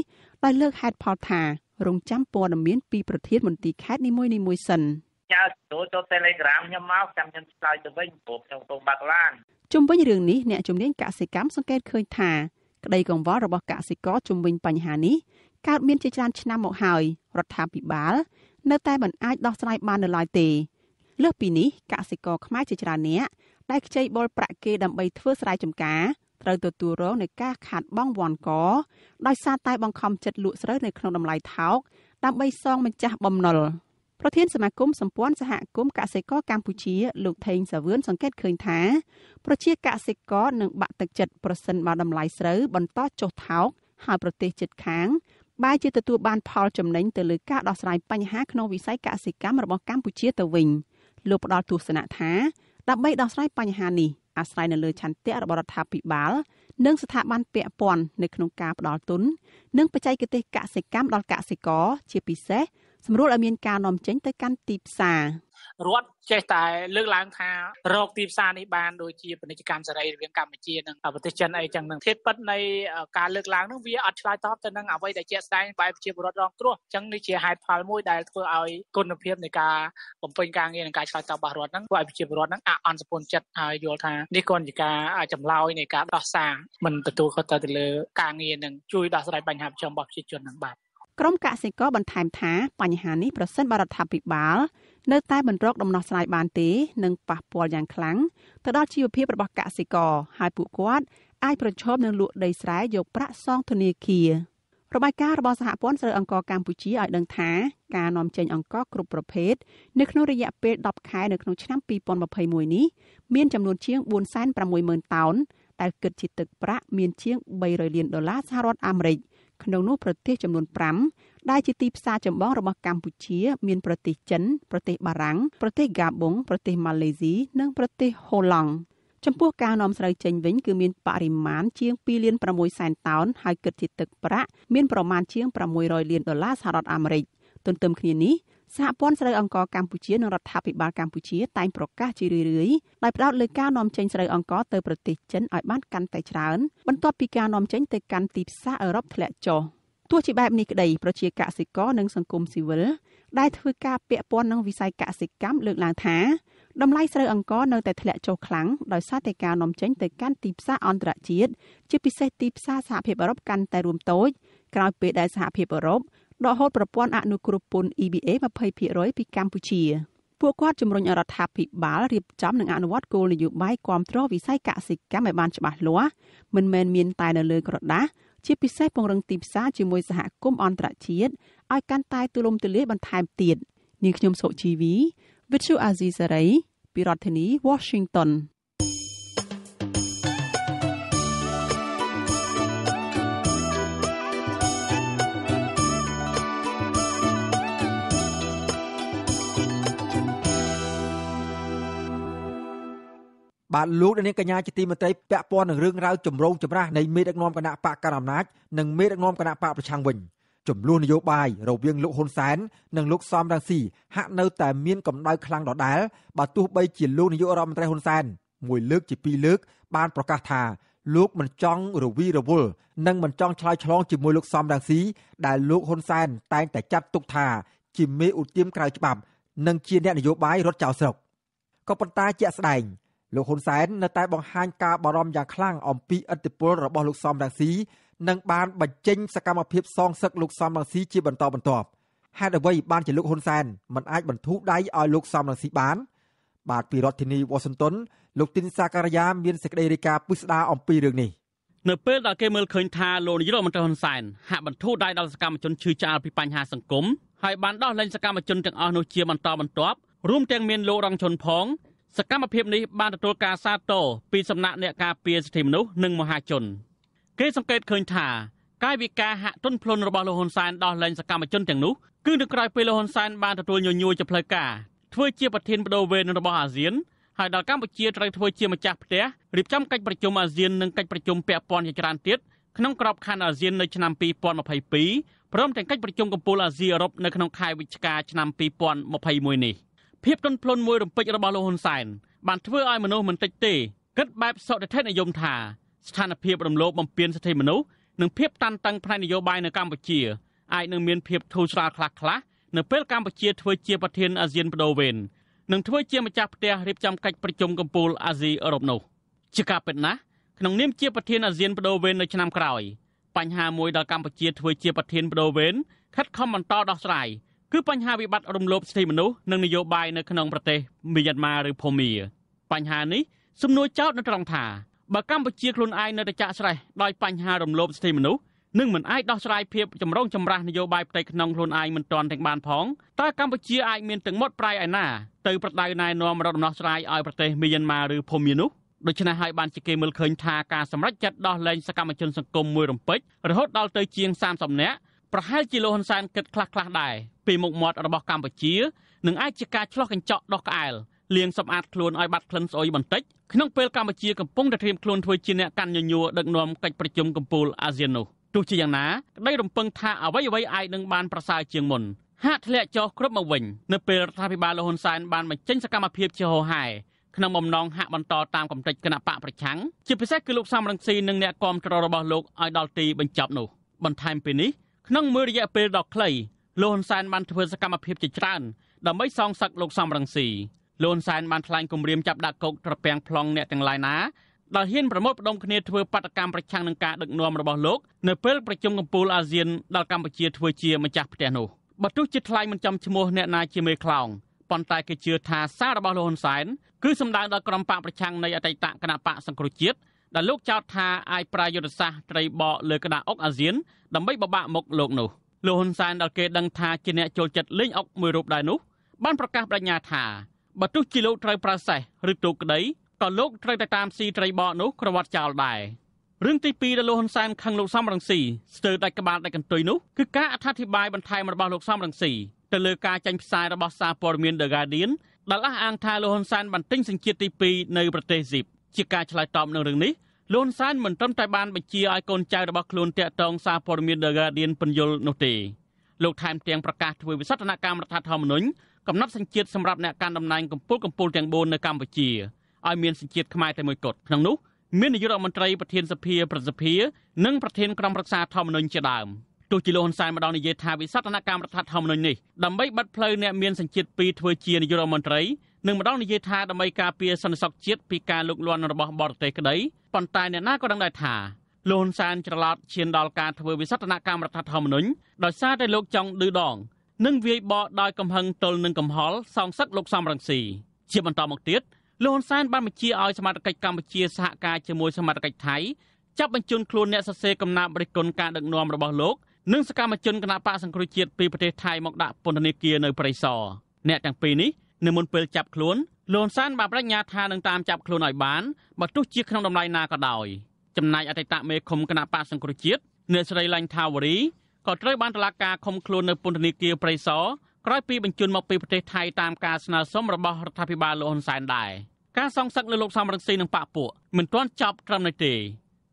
ដោយលើកហេតុផលថារងចាំព័ត៌មានពីប្រធានមន្ទីរខេត្តនីមួយៗសិនចាចូលចូល Telegram ខ្ញុំមកចាំខ្ញុំឆ្លើយទៅវិញព្រោះខ្ញុំកំពុងបាក់ឡានជុំវិញរឿងនេះអ្នកជំនាញកសិកម្មសង្កេតឃើញថាក្តីកង្វល់របស់កសិករជុំវិញបញ្ហានេះកើតមានជាច្រើនឆ្នាំមកហើយរដ្ឋាភិបាលនៅ តែមិនអាចដោះស្រាយបាននៅឡើយទេ លើសពីនេះកសិករខ្មែរជាច្រើនអ្នកដែលខ្ចីបុលប្រាក់គេដើម្បីធ្វើស្រែចម្ការត្រូវទទួលរងនៃការខាតបង់វ័នកដោយសារតែបង្ខំចិត្តលក់ស្រូវនៅក្នុងតម្លៃថោកដើម្បីសងម្ចាស់បំណុលប្រធានសមាគមសម្ព័ន្ធសហគមន៍កសិករកម្ពុជាលោកថេងសាវឿនសង្កេតឃើញថាប្រជាកសិករនឹងបាក់ទឹកចិត្តប្រសិនបើតម្លៃស្រូវបន្តចុះថោកហើយប្រទេសជិតខាងបែរជាទទួលបានផលចំណេញទៅលើការដោះស្រាយបញ្ហាក្នុងវិស័យកសិកម្មរបស់កម្ពុជាទៅវិញលោកផ្ដល់ទស្សនៈថាដើម្បីដោះស្រាយបញ្ហានេះអាស្រ័យនៅលើឆន្ទៈរបស់រដ្ឋាភិបាលនិងស្ថាប័នពាក់ព័ន្ធនៅក្នុងការផ្ដល់ទុននិងបច្ចេកទេសកសិកម្មដល់កសិករជាពិសេសសម្រួលឲ្យមានការនាំចេញទៅកាន់ទីផ្សាររដ្ឋចេះតែ លើកឡើងថារកទីផ្សារនេះបានដូចជាពាណិជ្ជកម្មសេរីរវាងកម្ពុជានិងប្រទេសចិនអីចឹងនឹងធាតពិតនៃការលើកឡើងនោះវាអត់ឆ្លើយតបទៅនឹងអ្វីដែលជាក់ស្ដែងបែបជាពលរដ្ឋរងគ្រោះចឹងនេះជាហេតុផលមួយដែលធ្វើឲ្យគុណភាពនៃការបំពេញការងារនិងការឆ្លើយតបរបស់រដ្ឋហ្នឹងធ្វើឲ្យប្រជាពលរដ្ឋហ្នឹងអន់សពន់ចិត្តហើយយល់ថានេះគ្រាន់ជាការចម្លើយនៃការដោះសារមិនទទួលខុសត្រូវទៅលើការងារនិងជួយដោះស្រាយបញ្ហាប្រចាំរបស់ប្រជាជនហ្នឹងបាទក្រមកសិករបន្ថែមថាបញ្ហានេះប្រសិនបរដ្ឋាភិបាលនៅតែមិនរកដំណោះស្រាយបានទេនឹងប៉ះពាល់យ៉ាងខ្លាំងទៅដល់ជីវភាពរបស់កសិករហើយពួកគាត់អាចប្រឈមនឹងលក់ដីស្រែយកប្រាក់សងធនាគាររបាយការណ៍របស់សហព័ន្ធស្រូវអង្ករកម្ពុជាឲ្យដឹងថាការនាំចេញអង្ករគ្រប់ប្រភេទនៅក្នុងរយៈពេល10ខែនៅក្នុងឆ្នាំ2021នេះមានចំនួនជាង4.6ម៉ឺនតោនដែលគិតជាទឹកប្រាក់មានជាង300លានដុល្លារសហរដ្ឋអាមេរិក។ក្នុងនោះប្រទេសចំនួន5ដែលជាទីផ្សារចម្បងរបស់កម្ពុជា មានប្រទេសចិន ប្រទេសបារាំងប្រទេសហ្គាបុងប្រទេសម៉ាឡេស៊ីនិងប្រទេសហូឡង់ចំពោះការនាំស្រូវចេញវិញគឺមានបរិមាណជាង2លាន6សែនតោនហើយគិតជាទឹកប្រាក់មាន ប្រមាណជាង600លានដុល្លារសហរដ្ឋអាមេរិកទន្ទឹមគ្នានេះសហព័ន្ធស្រូវអង្ករកម្ពុជានិងរដ្ឋាភិបាលកម្ពុជាតែងប្រកាសជារឿយៗដោយផ្ដោតលើការនាំចេញស្រូវអង្ករទៅប្រទេសចិនឲ្យបានកាន់តែច្រើន បន្ទាប់ពីការនាំចេញទៅកាន់ទីផ្សារអឺរ៉ុបធ្លាក់ចុះទោះជាបែបនេះក្តីប្រជាកសិករនិងសង្គមស៊ីវិលដែលធ្វើការពាក់ព័ន្ធនឹងវិស័យកសិកម្មលើកឡើងថាតម្លៃស្រូវអង្ករនៅតែធ្លាក់ចុះខ្លាំងដោយសារតែការនាំចេញទៅកាន់ទីផ្សារអន្តរជាតិជាពិសេសទីផ្សារសហភាពអឺរ៉ុបកាន់តែរួមតូចក្រោយពេលដែលសហភាពអឺរ៉ុបដកហូតប្រព័ន្ធអនុគ្រោះពន្ធ EBA 20%ពីកម្ពុជាពួកគាត់ជំរុញរដ្ឋាភិបាលរៀបចំនិងអនុវត្តគោលនយោបាយគាំទ្រវិស័យកសិកម្មឲ្យបានច្បាស់លាស់មិនមែនមានតែនៅលើក្រដាសជាពិសេសពង្រឹងទីផ្សារជាមួយសហគមន៍អន្តរជាតិឲ្យកាន់តែទូលំទូលាយបន្ថែមទៀតនាងខ្ញុំសុជីវី Virtual Azizi Saray ពីរដ្ឋធានី Washington បាទលោកនាងកញ្ញាជាទីមេត្រីពាក់ព័ន្ធនឹងរឿងរ៉ាវចម្រូងចម្រាសនៃមេដឹកនាំគណៈបកកណ្ដាលអំណាចនិងមេដឹកនាំគណៈបកប្រឆាំងវិញចំនួននយោបាយរវាងលោកហ៊ុនសែននិងលោកសំរងស៊ីហាក់នៅតែមានកម្ដៅខ្លាំងដដែលបើទោះបីជាលោកនាយករដ្ឋមន្ត្រីហ៊ុនសែនមួយលើក ជាពីរលើក បានប្រកាសថាលោកមិនចង់រវីរវល់និងមិនចង់ឆ្លើយឆ្លងជាមួយលោកសំរងស៊ីដែលលោកហ៊ុនសែនតែងតែចាត់ទុកថាជាមេឧទាមក្រៅច្បាប់ និងជាអ្នកនយោបាយរត់ចោលស្រុកក៏ប៉ុន្តែជាក់ស្ដែងលោកហ៊ុនសែននៅតែបង្ហាញការបារម្ភយ៉ាងខ្លាំងអំពីឥទ្ធិពលរបស់លោកសំរងស៊ីនិងបានបញ្ចេញសកម្មភាពសងសឹកលោកសំរងស៊ីជាបន្តបន្ទាប់ហេតុអ្វីបានជាលោកហ៊ុនសែនមិនអាចបន្ធូរដៃឲ្យលោកសំរងស៊ីបានបាទពីរដ្ឋធានីវ៉ាស៊ីនតោនលោកទីនសាការីយ៉ាមានសេចក្តីរាយការណ៍ពុស្ដារអំពីរឿងនេះនៅពេលដែលគេមើលឃើញថាលោកនាយករដ្ឋមន្ត្រីហ៊ុនសែនហាក់បន្ធូរដៃដល់សកម្មជនឈឺឆ្អាលពីបញ្ហាសង្គមហើយបានដោះលែងសកម្មជនទាំងអស់នោះជាបន្តបន្ទាប់ រួមទាំងមានលោករងជនផងសកម្មភាពនេះបានទទួលការសាទរពីសំណាក់អ្នកការពារសិទ្ធិមនុស្សនិងមហាជនគេសង្កេតឃើញថាកាយវិការហាក់ទន់ភ្លន់របស់លោកហ៊ុនសែនដោះលែងសកម្មជនទាំងនោះគឺនៅក្រៅពេលលោកហ៊ុនសែនបានទទួលញញួរជាផ្លូវការធ្វើជាប្រធានបដូវវេនរបស់អាស៊ានហើយដល់កម្ពុជាត្រូវធ្វើជាម្ចាស់ផ្ទះរៀបចំកិច្ចប្រជុំអាស៊ាននិងកិច្ចប្រជុំពាក់ព័ន្ធជាច្រើនទៀតក្នុងក្របខ័ណ្ឌអាស៊ាននៅឆ្នាំ2022ព្រមទាំងកិច្ចប្រជុំកំពូលអាស៊ីអឺរ៉ុបនៅក្នុងខែវិច្ឆិកាឆ្នាំ2021នេះ។ភាពទន់ភ្លន់មួយរំពេចរបស់លោកហ៊ុនសែនបានធ្វើឲ្យមនុស្សមិនតិចទេគិតបែបសុតិធិនិយមថាស្ថានភាពរំលោភបំពានសិទ្ធិមនុស្សនិងភាពតានតឹងផ្នែកនយោបាយនៅកម្ពុជាអាចនឹងមានភាពធូរស្រាលខ្លះៗនៅពេលកម្ពុជាធ្វើជាប្រធានអាស៊ានបដូវវេននិងធ្វើជាម្ចាស់ផ្ទះរៀបចំកិច្ចប្រជុំកំពូលអាស៊ីអឺរ៉ុបនោះជាការពិតណាស់ក្នុងនាមជាប្រធានអាស៊ានបដូវវេននៅឆ្នាំក្រោយបញ្ហាមួយដល់កម្ពុជាធ្វើជាប្រធានបដូវវេនខិតខំបន្តដោះស្រាយគឺបញ្ហាវិបត្តិរំលោភសិទ្ធិមនុស្សនិងនយោបាយនៅក្នុងប្រទេសមីយ៉ាន់ម៉ាឬភូមាបញ្ហានេះសំណួរចោទនៅត្រង់ថាបើកម្ពុជាខ្លួនឯងនៅតែចាក់ស្រេះដោយបញ្ហារំលោភសិទ្ធិមនុស្សនឹងមិនអាចដោះស្រាយភាពចម្រូងចម្រាសនយោបាយផ្ទៃក្នុងខ្លួនឯងមិនទាន់ទាំងបានផងតើកម្ពុជាអាចមានទាំងមុតប្រៃឯណាទៅប្រដៅណែនាំរដ្ឋដំណោះស្រាយឲ្យប្រទេសមីយ៉ាន់ម៉ាឬភូមានោះដូច្នេះហើយបានជាគេមើលឃើញថាការសម្រេចចិត្តដោះលែងសកម្មជនសង្គមមួយរំពេចរហូតដល់ទៅជាង30នាក់ប្រហែលជាលោកហ៊ុនសែនគិតខ្លះខ្លះដែរពីមុខមាត់របស់កម្ពុជានឹងអាចជាការឆ្លោះកញ្ចក់ដោះក្អែលលាងសម្អាតខ្លួនឲ្យបាត់ក្លិនស្អុយបន្តិចក្នុងពេលកម្ពុជាកំពុងតែត្រៀមខ្លួនធ្វើជាអ្នកកាន់ញញួរដឹកនាំកិច្ចប្រជុំកំពូលអាស៊ាននោះទោះជាយ៉ាងណាក្តីរំពឹងថាអ្វីៗអាចនឹងបានប្រសើរជាងមុនហាក់ធ្លាក់ចុះគ្រប់មកវិញនៅពេលរដ្ឋាភិបាលលហ៊ុនសែនបានបញ្ចេញសកម្មភាពជាហោហែក្នុងបំណងហាក់បន្តតាមគំនិតគណៈបកប្រឆាំងជាពិសេសគឺលោកសំរងស៊ីនិងអ្នកគាំទ្ររបស់លោកឲ្យដល់ទីបញ្ចប់នោះបន្ថែមពីនេះក្នុងមួយរយៈពេលដ៏ខ្លីលោកហ៊ុនសែនបានធ្វើសកម្មភាពជាច្រើនដើម្បីសងសឹកលោកសំរងស៊ីលោកហ៊ុនសែនបានថ្លែងគម្រាមចាប់ដាក់គុកត្រពាំង plong អ្នកទាំងឡាយណាដែលហ៊ានប្រមូលផ្ដុំគ្នាធ្វើបដកម្មប្រឆាំងនឹងការដឹកនាំរបស់លោកនៅពេលប្រជុំកំពូលអាស៊ានដែលកម្ពុជាធ្វើជាម្ចាស់ផ្ទះនោះបើទោះជាថ្លែងមិនចំឈ្មោះអ្នកណាជាមេខ្លោងប៉ុន្តែគេជឿថាសាររបស់លោកហ៊ុនសែនគឺសំដៅដល់ក្រុមបកប្រឆាំងនៃអតីតគណបកសង្គ្រោះជាតិដែលលោកចោទថាអាចប្រាយុទ្ធសាស្ត្រត្រីបកលើក្តារអុកអាស៊ានដើម្បីបបាក់មុខលោកនោះលោកហ៊ុនសែនដែលគេដឹងថាជាអ្នកចូលចិត្តលេងអុកមួយរូបដែរនោះបានប្រកាសបញ្ញាថាបើទោះជាលោកត្រូវប្រសេះឬទូកក្តីក៏លោកត្រូវតែតាមស៊ីត្រីបកនោះ ក្រវ៉ាត់ចោលដែររឿងទី2ដែលលោកហ៊ុនសែនខឹងលោកសំរងស៊ីស្ទើរដាច់ក្បាលដាច់កន្ទុយនោះគឺការអធិប្បាយបន្ថែមរបស់លោកសំរងស៊ីទៅលើការចាញ់ផ្សាយរបស់សារព័ត៌មាន The Guardian ដែលអះអាងថាលោកហ៊ុនសែនបានទិញសញ្ជាតិទី2នៅប្រទេសស៊ីបជាការឆ្លើយតបនឹងរឿងនេះលន់សានមិនត្រឹមតែបានបញ្ជាឲ្យកូនចៅរបស់ខ្លួនតាក់ទងសារព័ត៌មាន The Guardian ពន្យល់នោះទេលោកថែមទាំងប្រកាសធ្វើវិសាស្ត្រនកម្មរដ្ឋធម្មនុញ្ញកំណត់សញ្ជាតិសម្រាប់អ្នកកាន់តំណែងកម្ពូលកម្ពូលទាំង4នៅកម្ពុជាឲ្យមានសញ្ជាតិខ្មែរតែមួយគត់ក្នុងនោះមាននាយករដ្ឋមន្ត្រីប្រធានសភាប្រសិទ្ធិនិងប្រធានក្រុមប្រឹក្សាធម្មនុញ្ញជាដើមទោះជាលោកហ៊ុនសែនម្ដងនិយាយថាវិសាស្ត្រនកម្មរដ្ឋធម្មនុញ្ញនេះដើម្បីបិទផ្លូវអ្នកមានសញ្ជាតិពីរធ្វើជានាយករដ្ឋមន្ត្រីនិងម្ដងនិយាយថាដើម្បីការពារសន្តិសុខជាតិពីការលុកលាន់របស់បរទេសក្តីប៉ុន្តែអ្នកណាក៏ដឹងដែរថាលោកហ៊ុនសែនច្រឡោតឈានដល់ការធ្វើវិសតនកម្មរដ្ឋធម្មនុញ្ញដោយសារតែលោកចង់ឌឺដងនិងវាយបកដោយកំហឹងទល់នឹងកំហល់សងសឹកលោកសំរងស៊ីជាបន្តមកទៀតលោកហ៊ុនសែនបានបញ្ជាឲ្យសមាជិកកម្ពុជាសហការជាមួយសមាជិកថៃចាប់បញ្ជូនខ្លួនអ្នកសរសេរកំណាព្យរិះគន់ការដឹកនាំរបស់លោកនិងសកម្មជនគណបកសង្គ្រោះជាតិពីប្រទេសថៃមកដាក់ពន្ធនាគារនៅព្រៃសរអ្នកទាំងពីរនេះនៅមុនពេលចាប់ខ្លួនលន់សានបានបញ្ញាថានឹងតាមចាប់ខ្លួនឲ្យបានបើទោះជា ក្នុងតម្លៃណាក៏ដោយចំណាយអតីតមេឃុំគណៈបកសង្គ្រោះជាតិអ្នកស្រីឡាញ់ថាវរីក៏ត្រូវបានតុលាការឃុំខ្លួននៅពន្ធនាគារព្រៃសរក្រោយពីបញ្ជូនមកពីប្រទេសថៃតាមការស្នើសុំរបស់រដ្ឋាភិបាលលោកហ៊ុនសែនដែរការសងសឹកលើលោកសំរងស៊ីនិងប៉ាពួកមិនទាន់ចប់ត្រឹមនេះទេ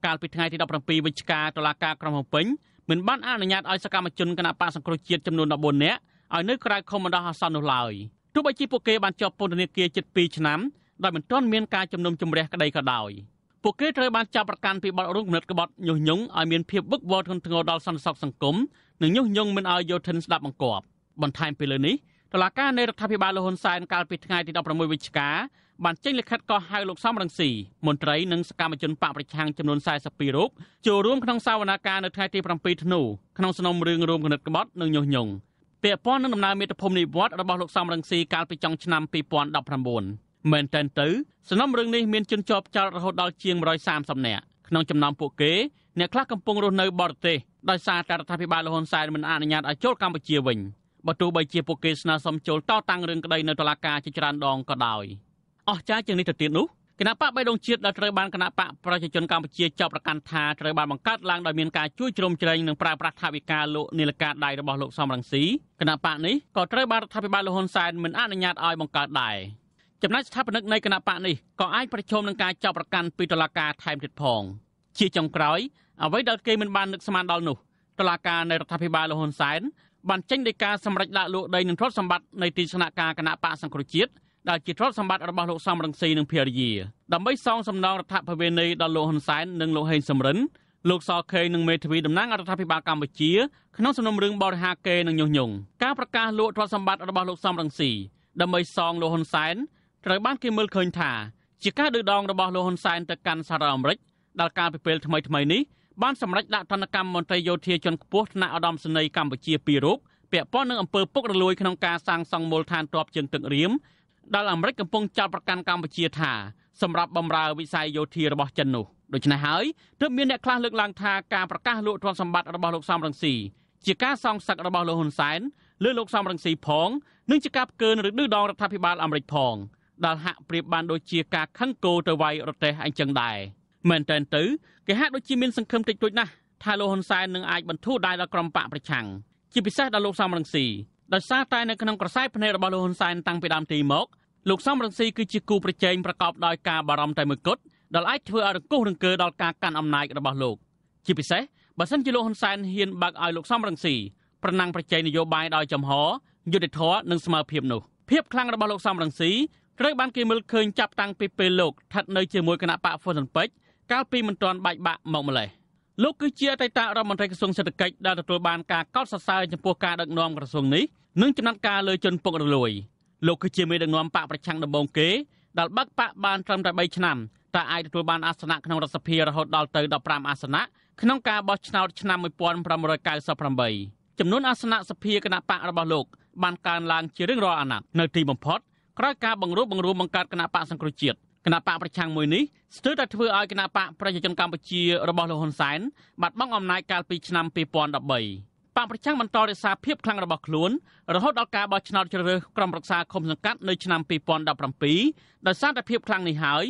កាលពីថ្ងៃទី17វិច្ឆិកាតុលាការក្រុងភ្នំពេញមិនបានអនុញ្ញាតឲ្យសកម្មជនគណៈបកសង្គ្រោះជាតិចំនួន14នាក់ឲ្យនៅក្រៅឃុំបណ្ដោះអាសន្ននោះឡើយ។ទោះបីជាពួកគេបានជាប់ពន្ធនាគារជិត2ឆ្នាំដោយមិនទាន់មានការជំនុំជម្រះក្តីក៏ដោយពួកគេត្រូវបានចាប់ប្រកាន់ពីបទរួមគំនិតក្បត់ញុះញង់ឲ្យមានភាពវឹកវរធ្ងន់ធ្ងរដល់សន្តិសុខសង្គមនិងញុះញង់មិនឲ្យយោធិនស្ដាប់បង្គាប់បន្ថែមពីលើនេះតឡាការនៃរដ្ឋាភិបាលលហ៊ុនសែនកាលពីថ្ងៃទី16វិច្ឆិកាបានចេញលិខិតកោះហៅលោកសំរងស៊ីមន្ត្រីនិងសកម្មជនបកប្រឆាំងចំនួន42រូបចូលរួមក្នុងសវនាការនៅថ្ងៃទី7ធ្នូក្នុងសំណុំរឿងរួមគណិតក្បត់និងញុះញង់ពាក់ព័ន្ធនឹងដំណើរមេត្តភូមិនិវត្តរបស់លោកសំរងស៊ីកាលពីចុងឆ្នាំ2019មែនតែនទៅសំណុំរឿងនេះមានជនជាប់ចោតរហូតដល់ជាង130នាក់ក្នុងចំណោមពួកគេអ្នកខ្លះកំពុងរស់នៅបរទេសដោយសារតែរដ្ឋាភិបាលលហ៊ុនសែនមិនអនុញ្ញាតឲ្យចូលកម្ពុជាវិញបើទោះបីជាពួកគេស្នើសុំចូលតតាំងរឿងក្តីនៅតុលាការជាច្រើនដងក៏ដោយអស្ចារ្យជាងនេះទៅទៀតនោះគណៈបកបៃដងជាតិដែលត្រូវបានគណៈបកប្រជាជនកម្ពុជាចាប់ប្រកាន់ថាត្រូវបានបង្កើតឡើងដោយមានការជួយជ្រោមជ្រែងនិងប្រើប្រាស់ថវិកាលោកនីលការដៃរបស់លោកសំរងស៊ីគណៈបកនេះក៏ត្រូវបានរដ្ឋាភិបាលលហ៊ុនសែនមិនអនុញ្ញាតឲ្យបង្កើតដែរចំណែកស្ថាបនិកនៃគណៈបកនេះក៏អាចប្រឈមនឹងការចាប់ប្រកាន់ពីតុលាការថែមទៀតផងជាចុងក្រោយអ្វីដែលគេមិនបាននឹកស្មានដល់នោះតុលាការនៃរដ្ឋាភិបាលលហ៊ុនសែនបានចេញដីកាសម្រេចដាក់លោកដីនឹងទ្រព្យសម្បត្តិនៃទីស្នាក់ការគណៈបកសង្គ្រោះជាតិដែលជាទ្រព្យសម្បត្តិរបស់លោកសំរងស៊ីនិងភរិយាដើម្បីសង សំណងរដ្ឋភិវេនីដល់លោកហ៊ុនសែននិងលោកហេងសំរិនលោកសខេងនិងមេធាវីតំណាងរដ្ឋាភិបាលកម្ពុជាក្នុងសំណុំរឿងបរិហាកេរនិងញុះញង់ការប្រកាសលោកទ្រព្យសម្បត្តិរបស់លោកសំរងស៊ីដើម្បីសងលោកហ៊ុនសែនត្រូវបានគេមើលឃើញថា ជាការដឹកដងរបស់លោកហ៊ុនសែនទៅកាន់សហរដ្ឋអាមេរិកដល់ការពិពេលថ្មីថ្មីនេះបានសម្រេចដាក់ទណ្ឌកម្មមន្ត្រីយោធាជាន់ខ្ពស់ថ្នាក់ឧត្តមសេនីយ៍កម្ពុជាពីររូបពាក់ព័ន្ធនឹងអំពើពុករលួយក្នុងការសាងសង់មូលដ្ឋានទ័ពជើងទឹករៀមដែលអាមេរិកកំពុងចាត់ប្រកាន់កម្ពុជាថាសម្រាប់បម្រើវិស័យយោធារបស់ចិននោះដូច្នេះហើយទើបមានអ្នកខ្លះលើកឡើងថាការប្រកាសលក់ទ្រព្យសម្បត្តិរបស់លោកសំរងស៊ីជាការសងសឹករបស់លោកហ៊ុនសែនលើលោកសំរងស៊ីផងនិងជាការផ្កើនឬឌឺដងរដ្ឋាភិបាលអាមេរិកផងដែលហាក់ប្រៀបបានដូចជាការខឹងគោទៅវាយរទេះអញ្ចឹងដែរមែនតែនទៅគេហាក់ដូចជាមានសង្ឃឹមតិចតួចណាស់ថាលោកហ៊ុនសែននឹងអាចបន្ធូរដៃដល់ក្រុមបកប្រឆាំងជាពិសេសដល់លោកសំរងស៊ីដោយសារតែនៅក្នុងក្រសែភ្នែករបស់លោកហ៊ុនសែនតាំងពីដើមទីមកលោកសំរងស៊ីគឺជាគូប្រជែងប្រកបដោយការបារម្ភតែមួយគត់ដែលអាចធ្វើឲ្យរង្គោះរង្គើដល់ការកាន់អំណាចរបស់លោក ជាពិសេសបើសិនជាលោកហ៊ុនសែនហ៊ានបើកឲ្យលោកសំរងស៊ីប្រណាំងប្រជែងនយោបាយដោយចំហយុត្តិធម៌និងស្មើភាពនោះភាពខ្លាំងរបស់លោកសំរងស៊ីត្រូវបានគេមើលឃើញចាប់តាំងពីពេលលោកស្ថិតនៅជាមួយគណៈបកហ្វុនសិនពេជ្រកាលពីមិនទាន់បែកបាក់មកម្លេះលោកគឺជាអតីតរដ្ឋមន្ត្រីក្រសួងសេដ្ឋកិច្ចដែលទទួលបានការកោតសរសើរចំពោះការដឹកនាំក្រសួងនេះនិងចំណាត់ការលើជនពុករលួយលោកគឺជាមេដឹកនាំបកប្រឆាំងដំបូងគេដែលបាក់បកបានត្រឹមតែ3ឆ្នាំតែអាចទទួលបានអាសនៈក្នុងរដ្ឋសភារហូតដល់ទៅ15អាសនៈក្នុងការបោះឆ្នោតឆ្នាំ1998ចំនួនអាសនៈសភាគណៈបករបស់លោកបានកើនឡើងជារៀងរាល់អាណត្តិនៅទីបំផុតក្រោយការបង្រួបបង្រួមបង្កើតគណៈបកសង្គ្រោះជាតិគណៈបកប្រឆាំងមួយនេះស្ទើរតែធ្វើឲ្យគណៈបកប្រជាជនកម្ពុជារបស់លោកហ៊ុនសែនបាត់បង់អំណាចកាលពីឆ្នាំ2013បកប្រឆាំងបន្តរក្សា ភាពខ្លាំងរបស់ខ្លួនរហូតដល់ការបោះឆ្នោតជ្រើសរើសក្រុមប្រឹក្សាឃុំសង្កាត់នៅឆ្នាំ2017ដោយសារតែភាពខ្លាំងនេះហើយ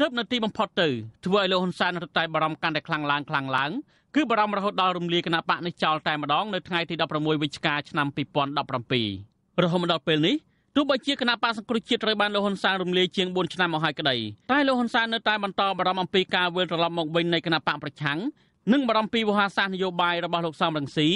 ទើបនៅទីបំផុតទៅធ្វើឲ្យលោកហ៊ុនសែនរត់តែបារម្ភកាន់តែខ្លាំងឡើងខ្លាំងឡើងគឺបារម្ភរហូតដល់រំលាយគណៈបកនេះចោលតែម្ដងនៅថ្ងៃទី16វិច្ឆិកាឆ្នាំ2017រហូតមកដល់ពេលនេះទោះបីជាគណៈបកសង្គ្រោះជាតិត្រូវបានលោកហ៊ុនសែនរំលាយជាង4ឆ្នាំមកហើយក្តីតែលោកហ៊ុនសែននៅតែបន្តបារម្ភអំពីការវិលត្រឡប់មកវិញនៃគណៈបកប្រឆាំងនិងបារម្ភពីវោហារសាស្ត្រនយោបាយរបស់លោកសំរងស៊ី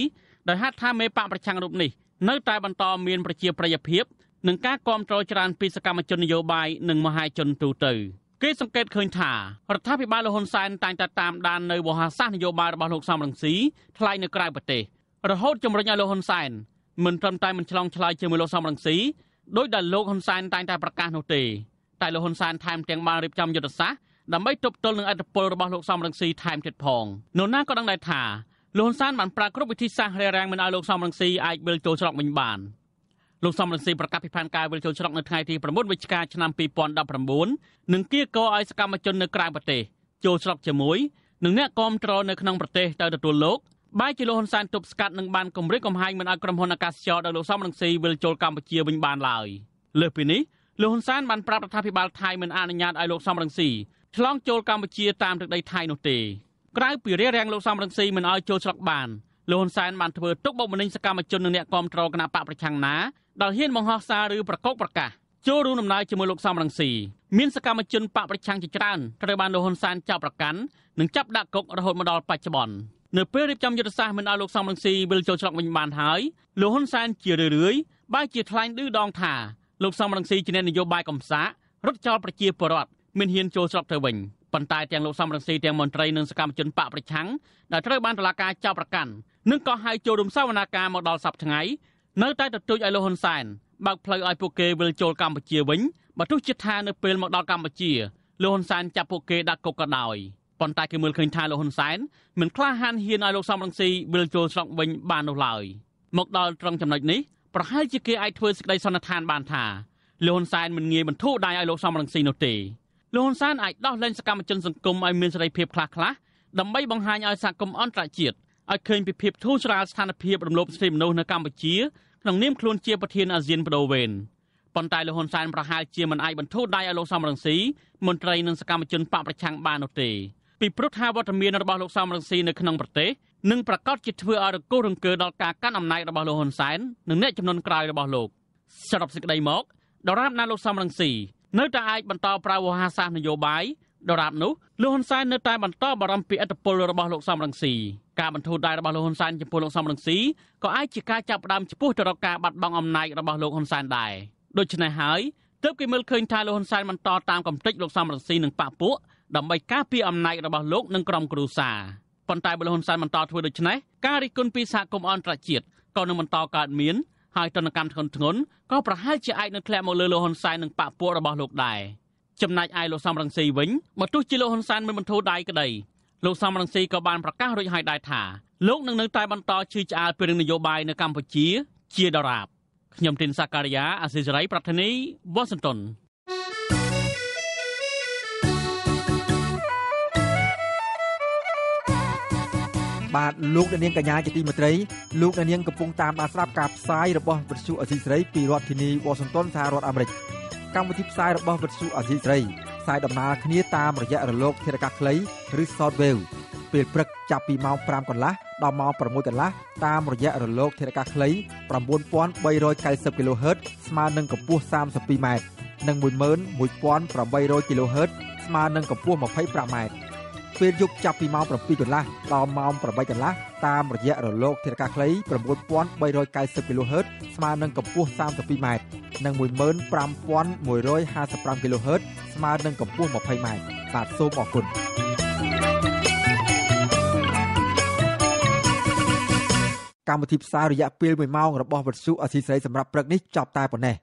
ដោយហាក់ថាមេបកប្រឆាំងរូបនេះនៅតែបន្តមានប្រជាប្រិយភាពនឹងការគ្រប់គ្រងច្រើនពីសកម្មជននយោបាយនិងមហាជនទូទៅគេសង្កេតឃើញថារដ្ឋាភិបាលលហ៊ុនសែនតែងតែតាមដាននៅវោហារសាស្ត្រនយោបាយរបស់លោកសំរងស៊ីថ្លៃនៅក្រៅប្រទេសរហូតជំរុញឲ្យលោកហ៊ុនសែនមិនត្រឹមតែមិនឆ្លងឆ្លើយជាមួយលោកសំរងស៊ីដោយដែលលោកហ៊ុនសែនតែងតែប្រកាសនោះទេតែលោកហ៊ុនសែនថែមទាំងបានរៀបចំយុទ្ធសាស្ត្រដើម្បីទប់ទល់នឹងអធិបុលរបស់លោកសំរងស៊ីថែមទៀតផងនោះណាក៏ដឹងដែរថាលោកហ៊ុនសែនបានប្រាគ្រប់វិធីសាស្ត្ររារាំងមិនឲ្យលោកសំរងស៊ីអាចវិលចូលស្រុកវិញបានលោកសំរងស៊ីប្រកាសពីផែនការវិលចូលស្រុកនៅថ្ងៃទី9វិច្ឆិកាឆ្នាំ2019និងគៀកឲ្យសកម្មជននៅក្រៅប្រទេសចូលស្រុកជាមួយនិងអ្នកគាំទ្រនៅក្នុងប្រទេសទៅទទួលលោកបាយជាលោកហ៊ុនសែនទប់ស្កាត់និងបានគម្រាមកំហែងមិនឲ្យក្រុមហ៊ុនអាកាសចរដោយលោកសំរងស៊ីវិលចូលកម្ពុជាវិញបានឡើយលើសពីនេះលោកហ៊ុនសែនបានប្រាប់រដ្ឋាភិបាលថៃមិនអនុញ្ញាតឲ្យលោកសំរងស៊ីឆ្លងចូលកម្ពុជាតាមទឹកដីថៃនោះទេក្រៅពីរារាំងលោកសំរងស៊ីមិនឲ្យចូលស្រុកបានលោកហ៊ុនសែនបានធ្វើទុកបុកម្នេញសកម្មជននិងអ្នកគាំទ្រគណបកប្រឆាំងណាដែលហ៊ានបង្ហោះសារឬប្រកោកប្រកាសចូលរួមដំណើរជាមួយលោកសំរងស៊ីមានសកម្មជនបកប្រឆាំងជាច្រើនត្រូវបានលោកហ៊ុនសែនចាប់ប្រកាន់និងចាប់ដាក់គុករហូតមកដល់បច្ចុប្បន្ននៅពេលរៀបចំយុទ្ធសាស្ត្រមិនឲ្យលោកសំរងស៊ីវិលចូលស្រុកវិញបានហើយលោកហ៊ុនសែនជារឿយៗបែរជាថ្លែងឌឺដងថាលោកសំរងស៊ីជាអ្នកនយោបាយកំសាករត់ចោលប្រជាពលរដ្ឋមិនហ៊ានចូលស្រុកទៅវិញ។ប៉ុន្តែទាំងលោកសំរងស៊ីទាំងមន្ត្រីនិងសកម្មជនបកប្រឆាំងដែលត្រូវបានតុលាការចោទប្រកាន់និងក៏ហៅចូលរំសាវនាការមកដល់សប្តាហ៍ថ្ងៃនៅតែទទូចឲ្យលោកហ៊ុនសែនបើកផ្លូវឲ្យពួកគេវិលចូលកម្ពុជាវិញបើទោះជាថានៅពេលមកដល់កម្ពុជាលោកហ៊ុនសែនចាប់ពួកគេដាក់គុកក៏ដោយប៉ុន្តែគេមើលឃើញថាលោកហ៊ុនសែនមិនក្លាហានហ៊ានឲ្យលោកសំរងស៊ីវិលចូលស្រុកវិញ បាននោះឡើយមកដល់ត្រង់ចំណុចនេះប្រហែលជាគេអាចធ្វើសេចក្តីសន្និដ្ឋានបានថាលោកហ៊ុនសែនមិនងាយបន្ធូរដៃឲ្យលោកសំរងស៊ីនោះទេលោកហ៊ុនសែនអាចដោះលែងសកម្មជនសង្គមឲ្យមានសេរីភាពខ្លះៗដើម្បីបង្ហាញឲ្យសហគមន៍អន្តរជាតិឲ្យឃើញពីភាពធូរស្រាលស្ថានភាពរំលោភសិទ្ធិមនុស្សនៅកម្ពុជាក្នុងនាមខ្លួនជាប្រធានអាស៊ានបដូវវេនប៉ុន្តែលោកហ៊ុនសែនប្រហែលជាមិនអាចបន្ធូរដៃឲ្យលោកសំរងស៊ីមន្ត្រីនិងសកម្មជនបកប្រឆាំងបាននោះទេពីព្រោះថាវត្តមានរបស់លោកសំរងស៊ីនៅក្នុងប្រទេសនឹងប្រកាសជាធ្វើឲ្យរង្គោះរង្គើដល់ការកាន់អំណាចរបស់លោកហ៊ុនសែននិងអ្នកចំនួនក្រោយរបស់លោកសរុបសេចក្តីមកដរាបណាលោកសំរងស៊ីនៅតែអាចបន្តប្រើវោហារសាស្ត្រនយោបាយដរាបនោះលោកហ៊ុនសែននៅតែបន្តបារម្ភពីឥទ្ធិពលរបស់លោកសំរងស៊ីការបន្ធូរដៃរបស់លោកហ៊ុនសែនចំពោះលោកសំរងស៊ីក៏អាចជាការចាប់ផ្ដើមចំពោះទៅរកការបាត់បង់អំណាចរបស់លោកហ៊ុនសែនដែរដូច្នេះហើយទើបគេមើលឃើញថាលោកហ៊ុនសែនបន្តតាមកំតិចលោកសំរងស៊ីនិងប៉ាពួកដើម្បីការពារអំណាចរបស់លោកនិងក្រុមគ្រួសារប៉ុន្តែបើលោកហ៊ុនសែនបន្តធ្វើដូច្នេះការរិះគន់ពីសហគមន៍អន្តរជាតិក៏នឹងបន្តកើតមានហើយទណ្ឌកម្មធ្ងន់ធ្ងរក៏ប្រហែលជាអាចនឹងធ្លាក់មកលើលោកហ៊ុនសែននិងបកពួករបស់លោកដែរចំណែកឯលោកសំរងស៊ីវិញបើទោះជាលោកហ៊ុនសែនមិនបន្ធូរដៃក្តីលោកសំរងស៊ីក៏បានប្រកាសរួចហើយដែរថាលោកនឹងនៅតែបន្តឈឺឆ្អាលពីរឿងនយោបាយនៅកម្ពុជា ជាដរាបខ្ញុំទីនសាការីយ៉ាអសិសរ័យប្រធានីវ៉ាស៊ីនតោនបាទលោកអ្នកនាងកញ្ញាជាទីមេត្រីលោកអ្នកនាងកំពុងតាមដានស្ដាប់ការផ្សាយរបស់វិទ្យុអសីស្រីពីរដ្ឋធានីវ៉ាស៊ីនតោនសហរដ្ឋអាមេរិកកម្មវិធីផ្សាយរបស់វិទ្យុអសីស្រីផ្សាយដំណើរគ្នាតាមរយៈរលកធារកាសខ្លីឬ Shortwave ពេលព្រឹកចាប់ពីម៉ោង5កន្លះដល់ម៉ោង6កន្លះតាមរយៈរលកធារកាសខ្លី9390 kHz ស្មើនឹងកម្ពស់ 32m និង11800 kHz ស្មើនឹងកម្ពស់ 25m ពេលយប់ចាប់ពីម៉ោង7កន្លះដល់ម៉ោង8កន្លះតាមរយៈរលកធាតុអាកាសខ្លី9390 kHz ស្មើនឹងកម្ពស់ 32m និង15155 kHz ស្មើនឹងកម្ពស់ 20m បាទសូមអរគុណកម្មវិធីផ្សាយរយៈពេល1ម៉ោងរបស់វិទ្យុអសីស្រីសម្រាប់ព្រឹកនេះចប់តែប៉ុណ្ណេះ